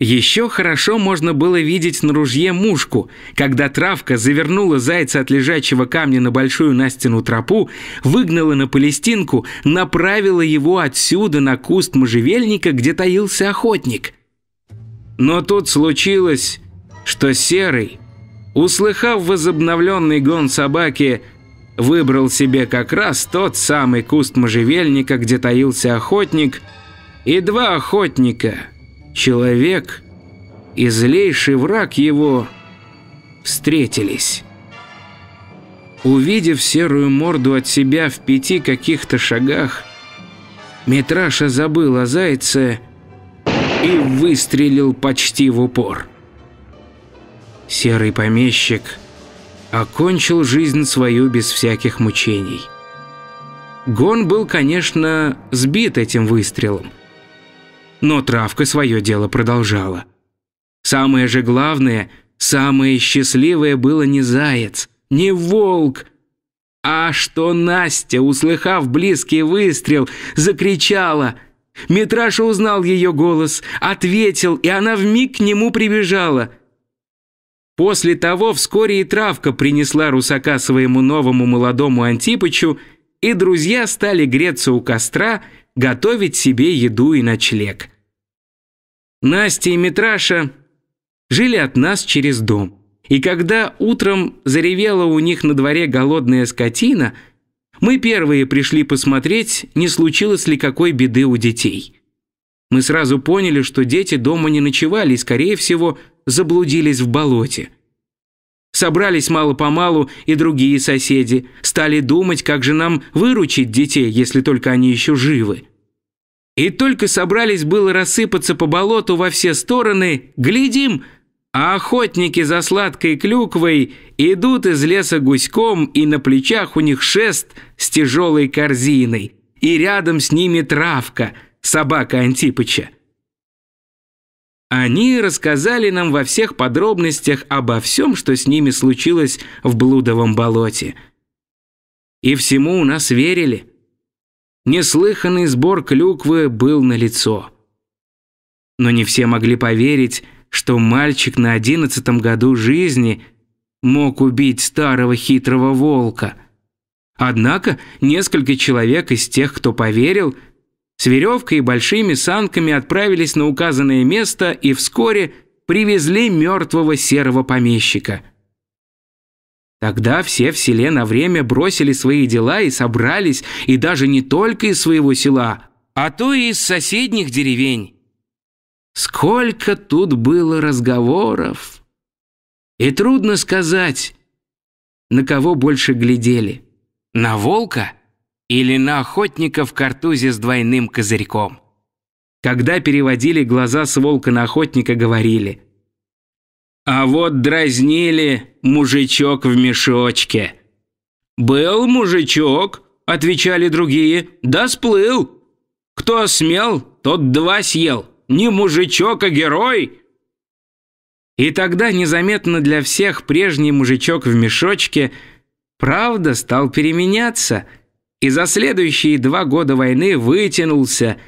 еще хорошо можно было видеть на ружье мушку, когда травка завернула зайца от лежачего камня на большую Настину тропу, выгнала на палестинку, направила его отсюда на куст можжевельника, где таился охотник. Но тут случилось, что Серый, услыхав возобновленный гон собаки, выбрал себе как раз тот самый куст можжевельника, где таился охотник, и два охотника — человек и злейший враг его встретились. Увидев серую морду от себя в пяти каких-то шагах, Митраша забыл о зайце и выстрелил почти в упор. Серый помещик окончил жизнь свою без всяких мучений. Гон был, конечно, сбит этим выстрелом но травка свое дело продолжала. Самое же главное, самое счастливое было не заяц, не волк, а что Настя, услыхав близкий выстрел, закричала. Митраша узнал ее голос, ответил, и она вмиг к нему прибежала. После того вскоре и травка принесла русака своему новому молодому Антипычу – и друзья стали греться у костра, готовить себе еду и ночлег. Настя и Митраша жили от нас через дом. И когда утром заревела у них на дворе голодная скотина, мы первые пришли посмотреть, не случилось ли какой беды у детей. Мы сразу поняли, что дети дома не ночевали и, скорее всего, заблудились в болоте – Собрались мало-помалу и другие соседи. Стали думать, как же нам выручить детей, если только они еще живы. И только собрались было рассыпаться по болоту во все стороны, глядим, а охотники за сладкой клюквой идут из леса гуськом, и на плечах у них шест с тяжелой корзиной, и рядом с ними травка, собака Антипыча. Они рассказали нам во всех подробностях обо всем, что с ними случилось в Блудовом болоте. И всему у нас верили. Неслыханный сбор клюквы был налицо. Но не все могли поверить, что мальчик на одиннадцатом году жизни мог убить старого хитрого волка. Однако несколько человек из тех, кто поверил – с веревкой и большими санками отправились на указанное место и вскоре привезли мертвого серого помещика. Тогда все в селе на время бросили свои дела и собрались, и даже не только из своего села, а то и из соседних деревень. Сколько тут было разговоров! И трудно сказать, на кого больше глядели. На волка – или на охотника в картузе с двойным козырьком. Когда переводили глаза с волка на охотника, говорили «А вот дразнили мужичок в мешочке». «Был мужичок», – отвечали другие, – «да сплыл». «Кто смел, тот два съел. Не мужичок, а герой». И тогда незаметно для всех прежний мужичок в мешочке правда стал переменяться – и за следующие два года войны вытянулся.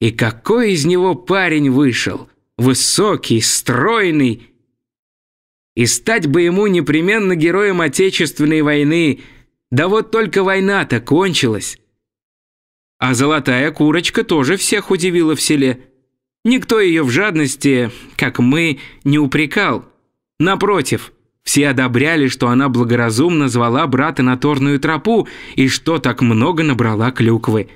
И какой из него парень вышел? Высокий, стройный. И стать бы ему непременно героем Отечественной войны. Да вот только война-то кончилась. А золотая курочка тоже всех удивила в селе. Никто ее в жадности, как мы, не упрекал. Напротив, все одобряли, что она благоразумно звала брата на торную тропу и что так много набрала клюквы.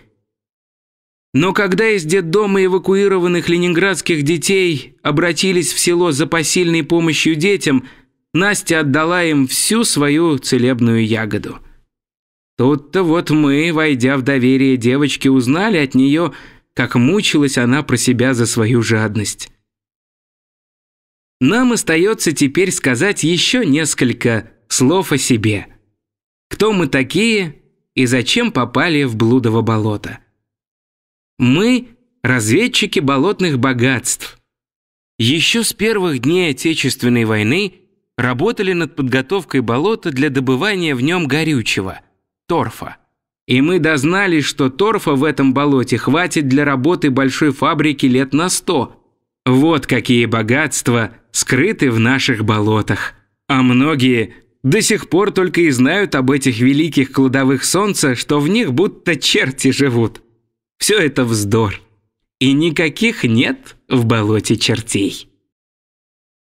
Но когда из детдома эвакуированных ленинградских детей обратились в село за посильной помощью детям, Настя отдала им всю свою целебную ягоду. Тут-то вот мы, войдя в доверие девочки, узнали от нее, как мучилась она про себя за свою жадность. Нам остается теперь сказать еще несколько слов о себе. Кто мы такие и зачем попали в Блудово болото? Мы – разведчики болотных богатств. Еще с первых дней Отечественной войны работали над подготовкой болота для добывания в нем горючего – торфа. И мы дознались, что торфа в этом болоте хватит для работы большой фабрики лет на сто – вот какие богатства скрыты в наших болотах. А многие до сих пор только и знают об этих великих кладовых солнца, что в них будто черти живут. Все это вздор. И никаких нет в болоте чертей.